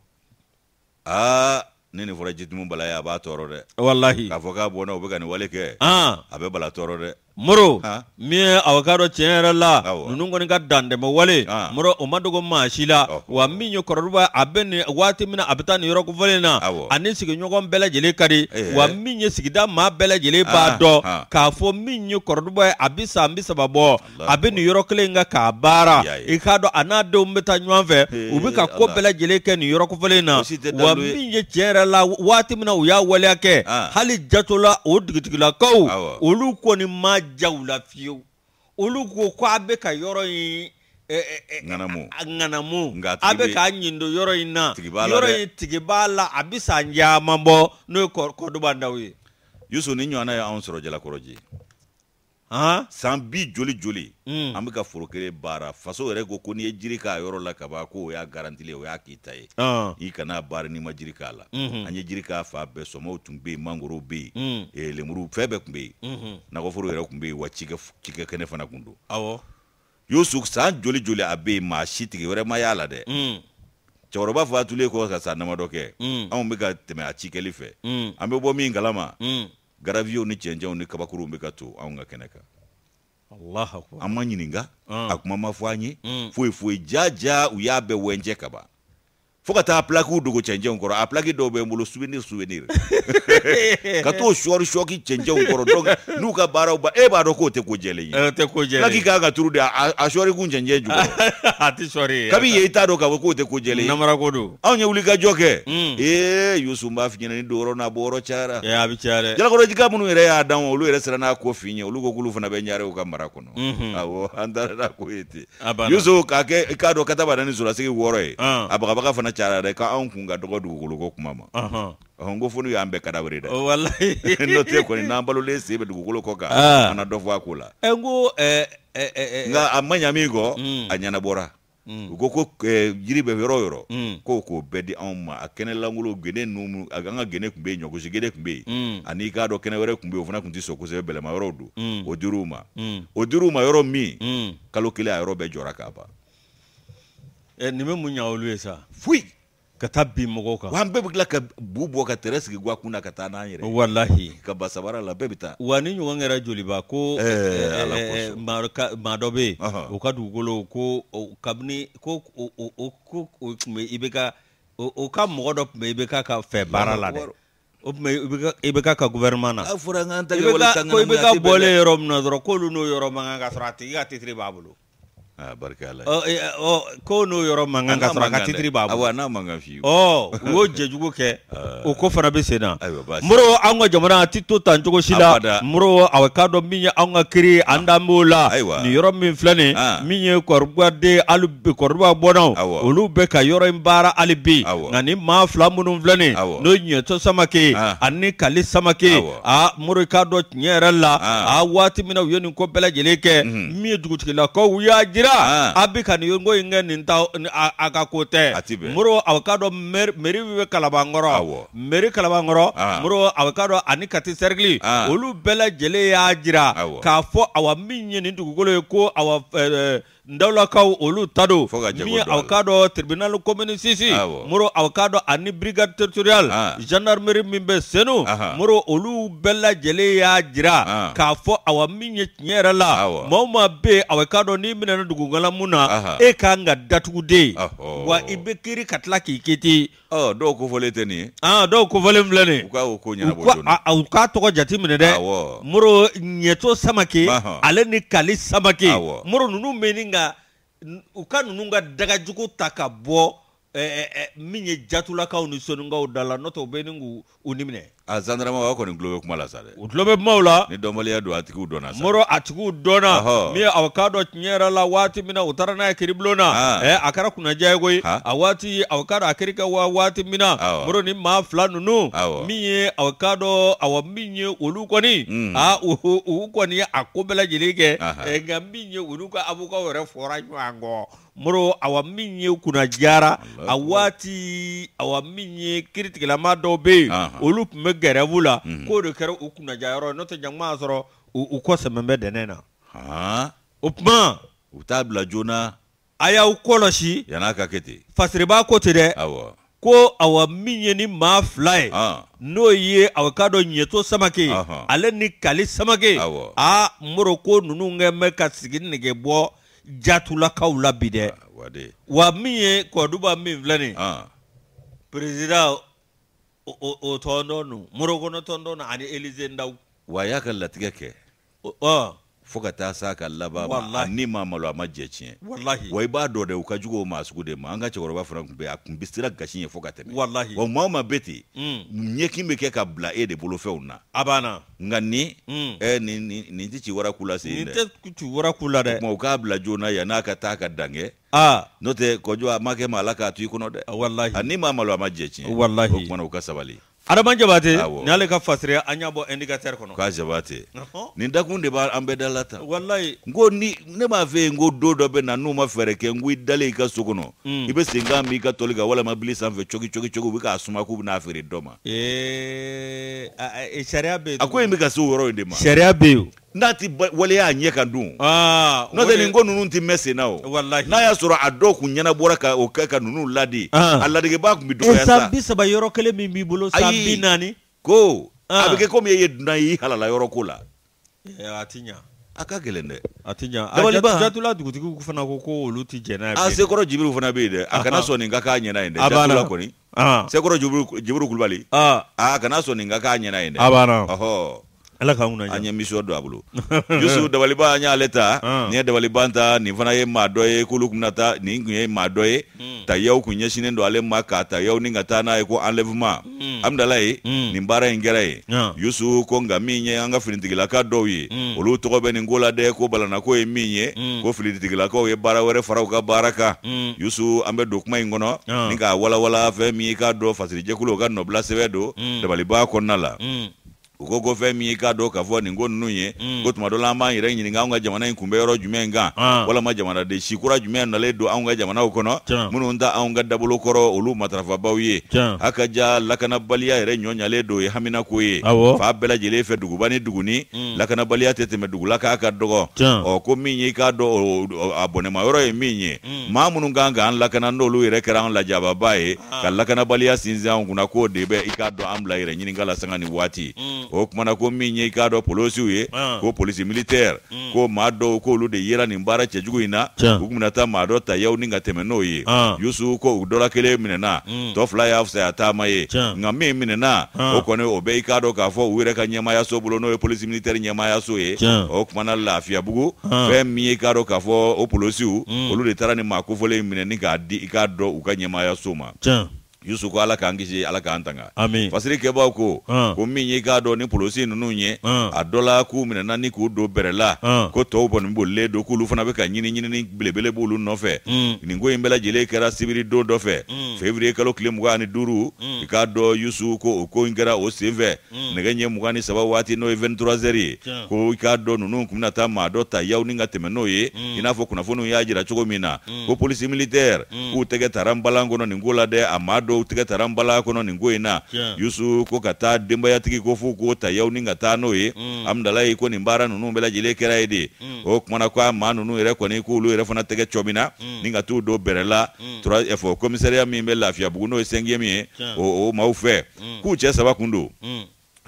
ni nin fɔra jitumu bala ye a b'a tɔɔrɔ dɛ. walahi. k'a fɔ k'a bɔnna u bɛ ka nin wale kɛ. a bɛ bala tɔɔrɔ dɛ moro min ye ka dɔ tiɲɛ yɛrɛ la nunu kɔni ka dantɛmɛ wale moro o ma dogo maa si la wa min ye kɔrɔduba a bɛ nin waati min na a bɛ taa nin yɔrɔ kofɔlen na ani sigiɲɔgɔn bɛɛ lajɛlen ka di wa min ye sigida maa bɛɛ lajɛlen b'a dɔn k'a fɔ min ye kɔrɔduba ye a ah. bi sa bi saba bɔ a bɛ nin yɔrɔ kelen kan k'a baara i k'a dɔn a n'a denw bɛ taa ɲɔgɔn fɛ u bɛ ka ko bɛɛ lajɛlen kɛ nin yɔrɔ kofɔlen na wa min ye tiɲɛ yɛrɛ la waati min na u y'a waleya kɛ hali jatola o dugutigilakaw olu kɔni jaw la fiyewu olu ko ko a bɛ ka yɔrɔ in ŋanamu ŋanamu a bɛ k'a ɲindo yɔrɔ in na yɔrɔ in tigi b'a la a bɛ san caman bɔ n'o ye kɔduba ye. yusu ni ɲɔgɔnna y'anw sɔrɔ jalakɔrɔji han san bi joli joli mm. an bɛ ka foro kelen baara faso yɛrɛ ko ko n'i ye jiri k'a yɔrɔ la kaban ko o y'a garantile o y'a k'i ye uh. Ah. i kana baara n'i ma jiri k'a la mm -hmm. an ye jiri k'a fa bɛɛ sɔmɔw tun bɛ yen mangoro be yen mm. eh, lemuru fɛn bɛɛ tun bɛ yen -hmm. nakɔforo yɛrɛ tun bɛ yen wa cikɛ cikɛ kɛnɛ fana tun don awɔ yusu san joli joli a bɛ yen maa si tigi wɛrɛ ma y'a la dɛ mm. cɛkɔrɔba fatulen kɔ ka san damadɔ kɛ mm. anw bɛ ka tɛmɛ a cikɛli fɛ mm. an bɛ bɔ min kalama garavio ni cɛncɛnw ni kabakuru bɛ ka to anw ka kɛnɛ kan ah. akuma mafwanyi ɲininka mm. a kuma jaja uyabe wenje kaba fo ka taa plakiw dogo cɛncɛnw kɔrɔ a plaki dɔw bɛ n bolo souvenir souvenir ka t'o sɔɔri sɔɔki cɛncɛnw kɔrɔ donc n'u ka baaraw ba e b'a dɔn k'o tɛ ko jɛlen ye tɛ ko jɛlen plaki k'a ka turu de a sɔɔri kun cɛncɛn jukɔrɔ a tɛ sɔɔri ye kabi ye i t'a dɔn k'a fɔ k'o tɛ ko jɛlen ye namarako don anw ye wuli ka jɔ kɛ mm. ee eh, yusu n b'a f'i ɲɛna ni doyɔrɔ n'a bɔyɔrɔ cayara ee a bɛ caya dɛ jalakɔrɔjika minnu yɛrɛ y'a dan o olu yɛrɛ siranna n'a ko f'i ye olu ko k'olu fana bɛ ɲare u ka mara kɔnɔ awɔ an taara n'a ko ye ten yusu k'a kɛ i k'a dɔn katabada ni sɔrɔlasigi wɔɔrɔ ye a bagabaga fana kana cara dɛ k'anw kun ka dɔgɔ dugukoloko kuma ma ɔhɔn ko fo y'an bɛɛ kada wele dɛ walayi n'o tɛ kɔni n'an balolen sen bɛ dugukolo kɔ kan kana dɔ fɔ a ko la n ko nka a ma ɲa min kɔ a ɲɛnabɔra u ko ko jiri bɛ yɔrɔ o yɔrɔ ko k'o bɛɛ di anw ma a kɛnɛ lankolon gene ninnu an ka gene tun bɛ yen ɲɔgosi gene tun bɛ yen ani i k'a dɔn kɛnɛ wɛrɛ tun bɛ yen o fana tun tɛ sɔn kosɛbɛ bɛlɛma yɔrɔw don o dir'u ma o dir'u ma yɔrɔ min kalo kelen a yɔrɔ bɛɛ jɔra k'a ban ni bɛ mun ɲa olu ye sa foyi ka taa bin mɔgɔw kan wa bɛɛ bɛ ka bu bɔ ka tɛrɛ sigi guwa kun na ka taa n'an yɛrɛ ka basabara la bɛɛ bɛ taa wa ni ɲɔgɔn kɛra joliba ko maa dɔ bɛ yen ka dugukolo ko kabini ko ko tun bɛ i bɛ ka o ka mɔgɔ dɔ tun bɛ i bɛ k'a ka fɛ baara la dɛ o tuma i bɛ k'a ka gouvernement na i bɛ ka bɔlen yɔrɔ min na dɔrɔn k'olu n'o yɔrɔ man kan ka sɔrɔ a tigi ka titre b'a bolo Ah, barika ala ɔ oh, ɔ eh, yɔrɔ man kan eh, a jɛjugu kɛ o oh, ko oh, ah. fana bɛ sen na moro tota ah. ka jamana a tɛ to tan cogo si la moro a k'a dɔn min ye anw ka kiri an dan b'o la nin yɔrɔ min filɛ nin min ye kɔrɔbaden hali bi kɔrɔba bɔnnaw olu bɛ ka yɔrɔ in baara hali bi nka nin maa fila minnu filɛ nin n'o ye ɲɛtɔ samake ah. ani kali samake a moro k'a dɔn tiɲɛ yɛrɛ la a waati min na u ye nin ko bɛɛ lajɛlen mhm. kɛ min ye dugutigilakaw u y'a kira ah. a bɛ ka nin ko in kɛ nin ta a ka ko tɛ muru meri bɛ kalabankɔrɔ meri kalabankɔrɔ ah. muru a ka dɔn ani kati sɛrikili olu ah. bɛɛ lajɛlen y'a jira k'a fɔ awa min ye nin dugukolo ye ko awa eh, eh, ndawlakaw olu ta don min aw k'a dɔ tribunal commune sisi moro aw k'a dɔ ani brigade territorial gendarmerie min bɛ senu moro olu bɛɛ lajɛlen y'a jira k'a fɔ awa min ye tiɲɛ yɛrɛ la maa ma be bɛ aw k'a dɔ n'i minɛna dugukala mun na e k'an ka datuguden wa i be kiri ka tila k'i kiti Oh, dɔw kofɔlen tɛ ah, dɔw kofɔlen filɛ nin u k'a tɔgɔ jati minɛ dɛ moro ɲɛto samake ale ni kali samake moro nunu bɛ u ka nunu ka dagajugu ta ka bɔ Eh, eh, eh, min ye jatulakaw ni soninkaw ah, da la n'o ah. tɛ hmm. ah, u bɛ ni k'u ni minɛ. a zandarama aw kɔni tulo bɛ kuma la sa dɛ. u tulo bɛ kumaw la. ni dɔnbaliya don a tigiw dɔnna sa. moro a tigiw dɔnna. min ye avocat dɔ tiɲɛ yɛrɛ la waati min na u taara n'a ye kiribulon na. ɛ a kɛra kunnadiya ye koyi. a waati avocat a kiri ka wa waati min na. mɔrɔ ni maa fila ninnu. min ye avocat dɔ awɔ min ye olu kɔni. aa u kɔni ye a ko bɛɛ lajɛlen kɛ. nka min ye olu ka avocat yɛrɛ fɔra ɲɔgɔn kɔ moro awa min ye kunna jara a waati awa min ye kiritigilama dɔw bɛ yen olu tun bɛ gɛrɛbu la koo de kɛra u kunnajayɔrɔ ye n'o tɛ jankuma sɔrɔ u kɔsɛmɛ bɛ dɛnɛ na o tuma u t'a bila joona a y'aw kɔlɔsi yan'a ka kɛ ten fasiriba ko ten dɛ ko awa min ye ni maa fila ye n'o ye aw ka dɔ ɲɛto samake ale ni kali samake a moro ko nunu kɛ mɛ ka sigi nɛgɛ bɔ jatulakaw la bi dɛ ah, wa min ye kɔduba min filɛ nin ah. peresidan o tɔndɔn don morokɔnɔ tɔndɔn don ani elize ndaw. wa a y'a ka latigɛ kɛ. ɔ ah. fo ka taa s'a ka laban ma ni ma malo a ma jɛ tiɲɛ wa i b'a dɔ dɛ u ka jugu o de ma an ka cɛkɔrɔba fana kun bɛ a kun bɛ sira gasi ɲɛ fo ka tɛmɛ wa maa o maa bɛ ɲɛkin mm. kɛ ka bila e de bolofɛnw mm. eh, na a banna nka nin nin tɛ ci wara k'u la wara la dɛ u k'a bila joona yan n'a ka taa ka dan kɛ n'o tɛ kɔjɔ a ma kɛ k'a to i kɔnɔ dɛ walahi ni ma malo a ma jɛ tiɲɛ o u ka sabali adama jabate ni ale ka fasiriya an y'a bɔ indicatɛr kɔnɔ k'a jabate nin dakun de b'a an bɛɛ dala ta wallayi n ko ni ne m'a fɛ yen n ko don dɔ bɛ na n'u mm. ma fɛɛrɛ kɛ n ko i dalen i ka so kɔnɔ i bɛ sen kan min i ka tɔli kan walima bili sanfɛ cogi cogi cogi u bɛ k'a suma k'u bɛna feere dɔ ma sariya bɛ yen a ko in bɛ ka se o yɔrɔ in de ma sariya bɛ yen n'a ti waleya a ɲɛ kan dun ah, n'o tɛ nin ko ninnu ti mɛn sen na o n'a y'a sɔrɔ a dɔw kun ɲɛnabɔra ka o kɛ ka ninnu ladi a ah. ladegeba tun bi dɔgɔya eh, sa san bi saba yɔrɔ kelen min b'i bolo san bi naani ko a bɛ kɛ komi e ye dunan ye i halala yɔrɔ ko la a ti ɲa a ka gɛlɛn dɛ a ti ɲa dabaliba jatula dugutigiw fana ah. ko ko olu ti jɛn n'a ye a sekɔrɔ jibiriw fana bɛ yen dɛ a kana sɔn nin ka k'a ɲɛna yen dɛ jatula kɔni sekɔrɔ jibiru kulubali a kana sɔn nin ka k'a ɲɛna yen dɛ a banna ala k'anw na a bolo yusufu dabaliban an y'ale ta nin ye dabaliban ta nin fana ye maa dɔ ye k'olu tun bɛna nin tun ye maa hmm. dɔ ye tayaw tun ɲɛsinnen don ale ma k'a tayaw hmm. ni hmm. ka taa n'a ye ko enlèvement amidalayi nin baara in kɛra ye yusufu ko nka min ye an ka finitigilaka dɔw ye olu tɔgɔ bɛ nin ko la dɛ ko balanako ye min ye ko finitigilakaw ye baara wɛrɛ fara ka baara kan yusufu an bɛ don kuma in kɔnɔ ni k'a walawala fɛn min ye k'a dɔn fasirijɛkulu ka nɔbila sɛbɛn don dabaliban kɔnɔna la u ko fɛn min ye i k'a dɔn k'a fɔ nin ko ninnu ye ko tuma dɔ la an b'an yɛrɛ ɲininka anw ka jamana in kunbɛ yɔrɔ jumɛn kan walama jamanaden si kura jumɛn nalen don anw ka jamanaw kɔnɔ minnu ta anw ka dabolo kɔrɔ olu matarafabaw ye a ka ja lakanabaliya yɛrɛ ɲɔɲalen don ye haminako ye fa bɛɛ lajɛlen fɛ duguba ni duguni lakanabaliya tɛ tɛmɛ dugula k'a ka dɔgɔ ɔ ko min ye i k'a dɔn a bɔnɛma yɔrɔ ye min ye maa minnu kan k'an lakana n'olu yɛrɛ kɛra an lajababa ye ka mm. ah. lakanabaliya sinsin mm. mm. an kunna k'o de bɛ i k'a dɔn an bila yɛrɛ ɲininka la sanga ni waati o kumana ko min ah. mm. ye ah. mm. i ah. k'a dɔ polosiw ye ko polisi militaire ko maa dɔw k'olu de yera nin baara cɛjugu in na u tun bɛna taa maa dɔ ta ni ka tɛmɛ n'o ye yusu ko u dɔla kelen minɛna tɔ fila y'a fisaya taama ye nka min minɛna o kɔni o bɛ i k'a dɔ k'a fɔ u yɛrɛ ka ɲɛmayaso bolo n'o ye polisi militaire ɲɛmayaso ye o kumana lafiyabugu fɛn min ye i k'a dɔ k'a fɔ o polosiw olu de tara ni maa minɛ ni k'a di i k'a dɔ u ka ɲɛmayaso ma yusu ko ala k'an kisi ala k'an tanga ami fasiri kɛbaw ko ko min ye k'a dɔn ni polosi ninnu ye uh. a dɔ la k'u minɛna ni k'u don bɛrɛ la uh. ko tɔw kɔni bolilen don k'olu fana bɛ ka ɲini ɲinini belebele b'olu nɔfɛ mm. nin ko in bɛɛ lajɛlen kɛra sibiri don dɔ fɛ mm. fevrier kalo tile mugan ani duuru mm. i k'a dɔn yusu ko o ko in kɛra o sen fɛ nɛgɛ ɲɛ mugan ni saba waati n'o ye vingt trois heures ye ko i k'a dɔn ninnu tun bɛna taa maa dɔ ta yawuni ka tɛmɛ n'o ye i n'a fɔ kunnafoniw y'a jira cogo min na mm. ko polisi militaire mm. k'u tɛgɛ taara nbalan kɔnɔ nin ko la dɛ a maa dɔ do tɛgɛ tara n bala kɔnɔ nin ko na yusu ko ka taa denbayatigi ko f'u k'o ta yaw ni ka taa n'o ye mm. amidalayi ko nin baara nunu bɛ lajɛlen kɛra ye de mm. o kumana ko a ma nunu yɛrɛ kɔni k'olu yɛrɛ fana tɛgɛ cɔmina ni ka t'u mm. do bɛrɛla la tura fɔ komisɛriya min bɛ bugu n'o ye sɛnkiye min ye o maw fɛ k'u cɛ saba kun do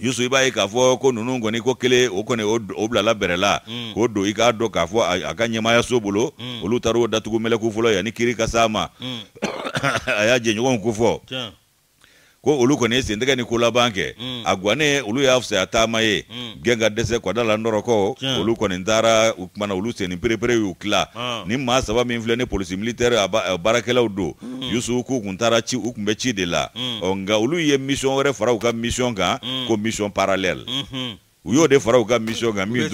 yusu i b'a ye k'a fɔ ko nunu kɔni ko kele o kɔni o bilala bɛrɛ la mm. k'o don i k'a dɔ k'a fɔ a ka ɲɛmaayaso bolo mm. olu taar'o datugu mɛlɛku fɔlɔ yani kiri ka s'a ma a y'a jɛɲɔgɔnw ko fɔ ko olu kɔni ye sentɛgɛ ni kolaban kɛ mm. a gwane olu y'a fisaya taama ye mm. gɛn ka dɛsɛ kɔda la nɔrɔkɔ olu kɔni taara u kumana olu seni perepere y'u kila ah. ni maa saba min filɛ ni polisi militɛri a uh, eh, baarakɛlaw don mm. k'u kun taara ci u kun bɛ ci de la ɔ mm. nka olu ye misiyɔn wɛrɛ fara u ka misiyɔn kan mm. ko misiyɔn paralɛli. Mm-hmm u y'o de fara u ka mission kan min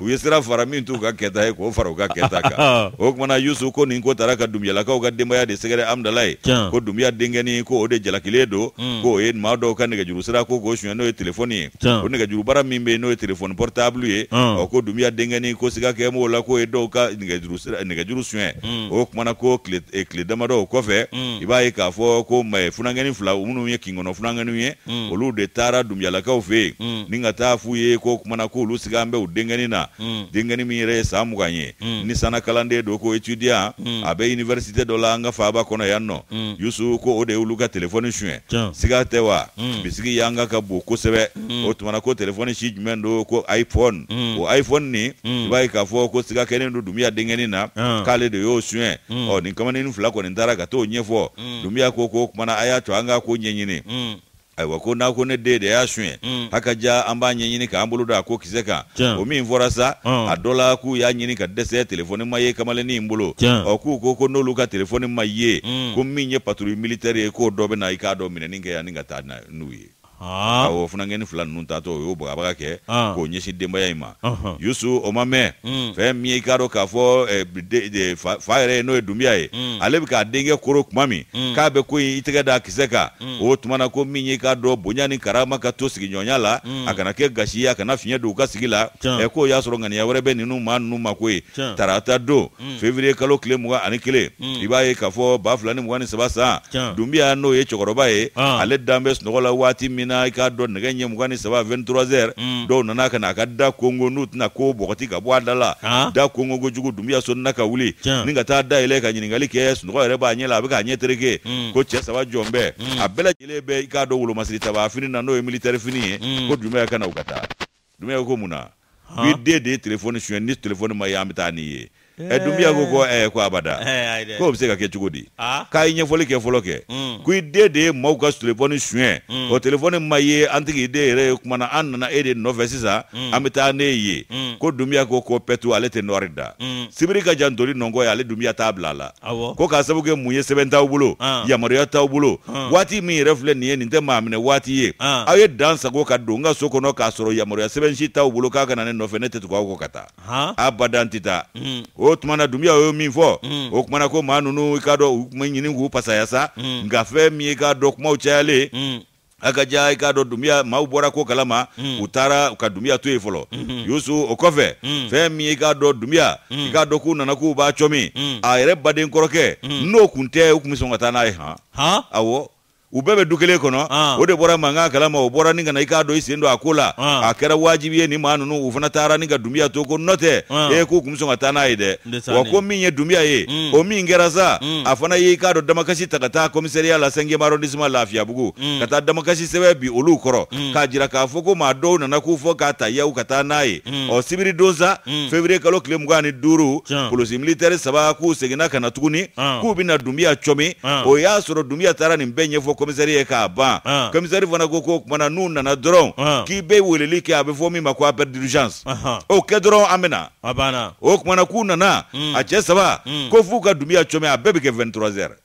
u ye sira fara min t'u ka kɛta ye k'o fara u ka kɛta kan o kumana yusu ko nin mm. ko taara ka dumuyalakaw ka denbaya de sɛgɛrɛ amdala ye ko dumuya denkɛni ko o de jalakilen don ko o ye maa dɔw ka nɛgɛjuru sira ko k'o suɲɛ n'o ye telefɔni ye o nɛgɛjuru baara min be n'o ye telefɔni portable ye ɔ ko dumuya denkɛni ko siga kɛ m'o la k'o ye dɔw ka nɛgɛjuru sira nɛgɛjuru suɲɛ mm. o kumana ko tile tile e damadɔ o kɔfɛ i b'a ye k'a fɔ ko funankɛni fila minnu ye mm. kingɔnɔ funankɛniw ye olu de taara dumuyalakaw fɛ yen ni ka taa f'u ye ko kumana k'olu sigi an bɛ u denkɛni na denkɛni min yɛrɛ ye san mugan ye ni sanna kalanden do ko etudiant a bɛ université dɔ la an ka faaba kɔnɔ yan nɔ yusu ko o de y'olu ka telefɔni suɲɛ siga tɛ wa bisigi y'an ka ka bon kosɛbɛ o tumana ko telefɔni si jumɛn do ko iphone mm. o iphone nin mm. i b'a ye k'a fɔ ko siga kɛlen don dumiya denkɛni na ah. k'ale de y'o suɲɛ ɔ mm. oh, nin kamalennin fila kɔni taara ka t'o ɲɛfɔ mm. dumiya ko ko o tumana a y'a to an k'a ko ɲɛɲini ayiwa ko n'a ko ne den de y'a suɲɛ mm. ja an b'a ɲɛɲini k'an bolo da a ko kisɛ kan o min fɔra sa a dɔ la k'u y'a ɲini ka dɛsɛ telefɔni ma ye kamalennin bolo ɔ k'u ko ko n'olu ka telefɔni ma ye mm. ko min ye patrouille militaire ye k'o dɔ bɛ na i k'a dɔ minɛni kɛ yanni ka taa n'u ye Ah. awɔ funakɛni fila ninnu tatɔ o y'o bagabaga kɛ k'o ɲɛsin denbaya in ma yusu o ma mɛn fɛn min ye i k'a dɔn k'a fɔ fa yɛrɛ ye n'o ye dunbiya ye ale bɛ k'a denkɛ koro tuma min k'a bɛ ko in i tɛgɛ da kisɛ kan o tuma na ko min ye i k'a dɔn bonya ni karama ka to sigiɲɔgɔnya la a kana kɛ gasi ye a kana fiɲɛ don u ka sigi la ɛ mm. e k'o y'a sɔrɔ ŋaniya wɛrɛ bɛ ninnu maa ninnu ma ko ye tarata don mm. fevrier kalo tile mugan ani mm. kelen i b'a ye k'a fɔ ba fila ni mugan ni saba san dunbiya n'o ye cɛkɔrɔba ye ah. ale dan bɛ sunɔgɔ la waati min n'a i k'a dɔn nɛgɛ ɲɛ mugani saba 23 trois heures mm. dɔw nana ka na a ka da kongo n'u tɛna ko bɔgɔti ka bɔ a da la go jugu kojugu so na ka wuli ni ka da ile ka ɲininkali kɛ sunɔgɔ yɛrɛ b'a ɲɛ mm. ba a bɛ k'a ɲɛ tereke ko che saba jɔn bɛɛ a jile be bɛ do wulo dɔn ta ba fini na n'o military fini ye mm. ko dunbiya ka na ukata ka ko muna na i den de telephone telefɔni ni telephone ma ye an n'i ye ɛdunbiya ko ko ɛɛ ko abada k'o bɛ se ka kɛ cogo di k'a ye ɲɛfɔli kɛ fɔlɔ kɛ ko i den de ye maaw ka telefɔni suɲɛ o telefɔni ma ye an tigi den yɛrɛ ye kuma na an nana e de nɔfɛ sisan an bɛ taa ne ye ko dunbiya ko ko pɛtu ale tɛ nɔri da sibiri ka jan ntoli nɔnkɔ ye ale dunbiya t'a bila a la ko k'a sabu kɛ mun ye sɛbɛn t'aw bolo yamaruya t'aw bolo waati min yɛrɛ filɛ nin ye nin tɛ maa minɛ waati ye aw ye dan sago ka don n ka so kɔnɔ k'a sɔrɔ yamaruya sɛbɛn si t'aw bolo k'a kana ne nɔfɛ ne tɛ tugu aw kɔ ka taa abada n tɛ taa o tuma na dunbiya o ye min fɔ mm. o kumana ko maa nunu i k'a dɔ u kuma ɲini k'u pasaya sa mm. nka fɛn min ye i k'a dɔ kumaw cayalen mm. a ka ja i k'a dɔ dunbiya maaw bɔra ko kalama mm. u taara ka dunbiya to mm-hmm. ye fɔlɔ mm -hmm. yusu o kɔfɛ mm. fɛn min ye i k'a dɔ dunbiya mm. i k'a dɔ k'u nana k'u b'a cɔmin mm. a yɛrɛ baden kɔrɔkɛ mm. n'o kun tɛ u kun bɛ sɔn ka taa n'a ye han awɔ ubebe bɛɛ kono ah. ode bora manga kala ma bora ninga na ikado isi ndo akula ah. akera wajibi ye nin maa ninnu u fana taara nin to ko note ah. e k'u kumso ngatana ide wa ko minye dumia ye mm. o min kɛra sa mm. a fana ye ikado k'a dɔn damakasi ta ka taa komisɛriya la cinquième arrondissement lafiyabugu mm. ka taa damakasi bi olu koro mm. k'a jira k'a foko ma do na na k'u fɔ k'a ta yaw ka taa n'a ye ɔ mm. sibiri doza mm. fevrier kalo tile mugan duru polisi militaire sabaku segina kana tukuni ah. ku bina dumia chomi ah. o y'a sɔrɔ dunbiya taara nin bɛɛ ɲɛfɔ commissariat k'a ban commissari ah. fana ko ko kumana n'u nana dɔrɔn ah. k'i bɛ weleli kɛ a bɛ fɔ min ma ko appel d'urgence o kɛ dɔrɔn an Abana. na o kumana k'u nana hmm. a cɛ saba hmm. ko f'u ka dugu cɔmɛ a bɛɛ bɛ kɛ 23 heures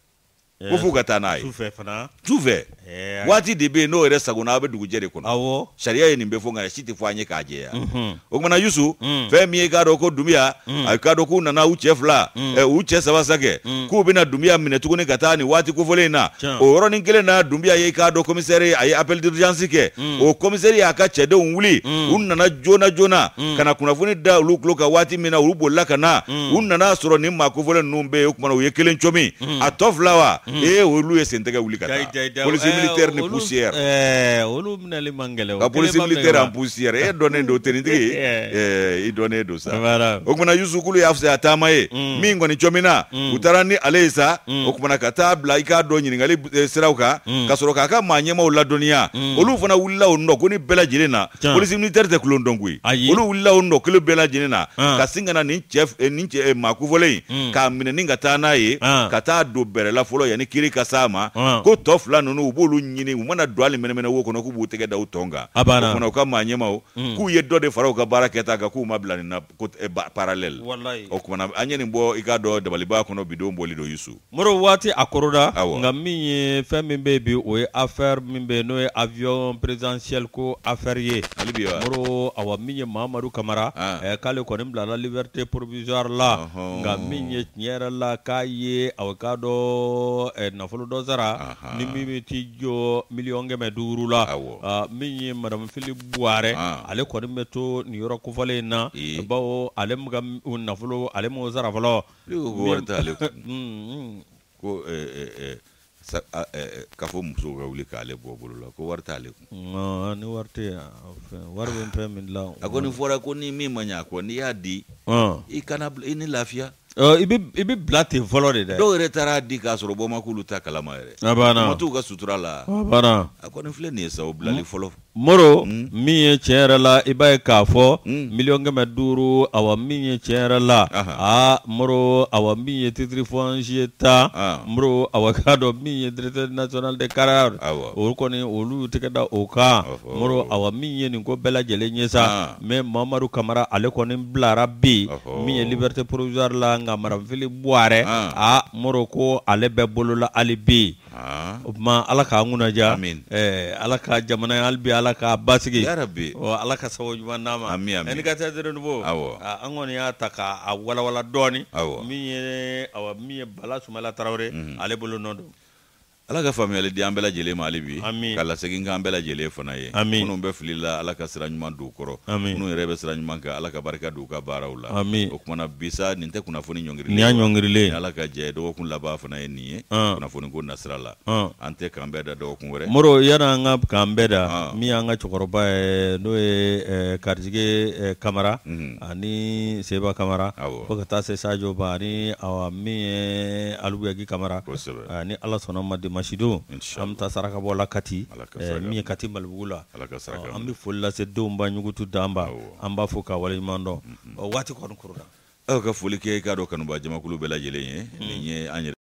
ko f'u ka taa n'a ye sufɛ yeah. wati de n'o yɛrɛ sagona aw dugu jere kuna awo sharia ni ye nin shiti fanye nka si tɛ k'a jɛya mm -hmm. yusu mm. fɛn min ye k'a dɔn ko dumiya mm. a k'a dɔn na nana u cɛ mm. eh, uche cɛ saba sakɛ mm. k'u bina dumia mine tukune katani wati ku waati na o yɔrɔnin kelen na dumia ye k'a dɔn komisɛri a ye appel d'urgence kɛ mm. o komisɛri y'a ka chede wuli mm. unna na jona jona mm. kana kuna kunnafoni da olu tulo kan waati min na olu bolila na mm. u nana sɔrɔ nin maa kofɔlen ninnu bɛ yen o tuma na u ye mm. a tɔ fila wa mm. ee eh, olu ye sentɛgɛ wuli ka taa polisi eh, militaire ni poussière eh olu minali le gɛlɛ ka police militaire en poussière e donné do tenitigi i dɔnnen do sa o kumana yusukulu y'a fisaya taama ye eh. mm. min kɔni cɔmina u taara ni mm. ale ye sa mm. o kumana ka taa bila i k'a dɔ ɲiningali eh, siraw kan ka sɔrɔ k'a ka maa olu fana wulila o nɔ ko ni bɛɛ lajɛlen na militaire tɛ kulon dɔn olu wulila o nɔ kelen bɛɛ lajɛlen na ka sin ka chef nin cɛ nin cɛ maa kofɔlen in k'a minɛ ni ka taa ka taa don bɛrɛ la fɔlɔ yanni kiri kasama s'a ma ko tɔ fila k'olu ɲini u mana don hali mɛnɛmɛnɛ wo kɔnɔ k'u b'u tɛgɛ da u tɔn kan kɔnɔ u ka maa ɲɛmaw mm. k'u ye dɔ de fara u ka baara kɛta kan k'u ma bila nin na paralɛle o kumana an ye nin bɔ i k'a dɔn dabaliba kɔnɔ bidon bɔli do yusu moro waati a koroda nka min ye fɛn min bɛ bi o ye affaire min bɛ n'o ye avion présidentiel ko affaire ye moro awa min ye mamadu kamara ah. k'ale kɔni bilala liberté provisoire la nka min ye tiɲɛ yɛrɛ la k'a ye awa k'a dɔn nafolo dɔ sara ni min bɛ t'i jo miliyɔn kɛmɛ duuru la uh, min ye madamu philip buare ah. ale kɔni bɛ to nin yɔrɔ kofɔlen na bawo ale min mm, mm. eh, eh, eh, ka nafolo ale m'o sara fɔlɔ. wari t'ale ko k'a fɔ musow ka wuli k'ale bɔ bolo la ko wari t'ale kun. ni wari tɛ wari bɛ fɛn min a ko nin fɔra ko ni min ma ɲɛ kɔ n'i y'a di. i ah. e kana i e ni lafiya i bɛ bila ten fɔlɔ de dɛ. dɔw yɛrɛ taara di k'a sɔrɔ bɔ ma k'olu ta kalama yɛrɛ. a ka sutura la. abana. banna a kɔni filɛ nin ye sa o bilali fɔlɔ. moro hmm? min ye tiɲɛ yɛrɛ la i b'a ye k'a fɔ hmm? miliyɔn kɛmɛ duuru awa min ye tiɲɛ yɛrɛ la aa moro awa min ye titiri fɔnsi ye tan moro awa k'a dɔn min ye directeur national de carrière o kɔni olu tɛgɛ da o kan moro awa min ye nin ko bɛɛ lajɛlen ye sa mɛ mamadu kamara ale kɔni bilara bi min ye liberté provisoire la kan ka marafili buwarɛ ah. a moro ko ale be bolola hali bi o ah. tuma ala k'a ŋunaja eh, ala ka jamana hali bi ala k'a o alaka ka sababu ɲuman d'a ma ɛni ka tɛ denibo an kɔni y'a ta k'a walawala dɔɔni min ye min ye bala sumala tarawele mhm. ale bolo nɔ ala ka faamuyali di an bɛɛ lajɛlen ma hali bi ka lasegin k'an bɛɛ lajɛlen fana ye minnu bɛ fili la ala ka sira ɲuman don kɔrɔ minnu yɛrɛ bɛ sira ɲuman kan ala ka barika don ka baaraw la o kumana bisa nin tɛ kunnafoni ɲɔngirilen nin y'a ɲɔngirilen ala ka jɛ dɔgɔkun laban fana ye nin ye kunnafoni nasira la an tɛ k'an bɛɛ da dɔgɔkun wɛrɛ moro yan'an ka k'an bɛɛ da min y'an ka cɛkɔrɔba ye eh, n'o ye eh, eh, karijige kamara mhm. ani seba kamara fo ka taa se sajo ba ani min ye kamara ni ala sɔnna ma dimanche don an saraka bɔ la Kati eh, min ah, oh, ye Kati Malibugu la an be foli lase denw ba Ɲugutu Danba an b'a fo k'a waleɲuman dɔn waati kɔni kurura, aw ka foli kɛ i k'a dɔn kanuba jamakulu bɛɛ lajɛlen ye nin ye an yɛrɛ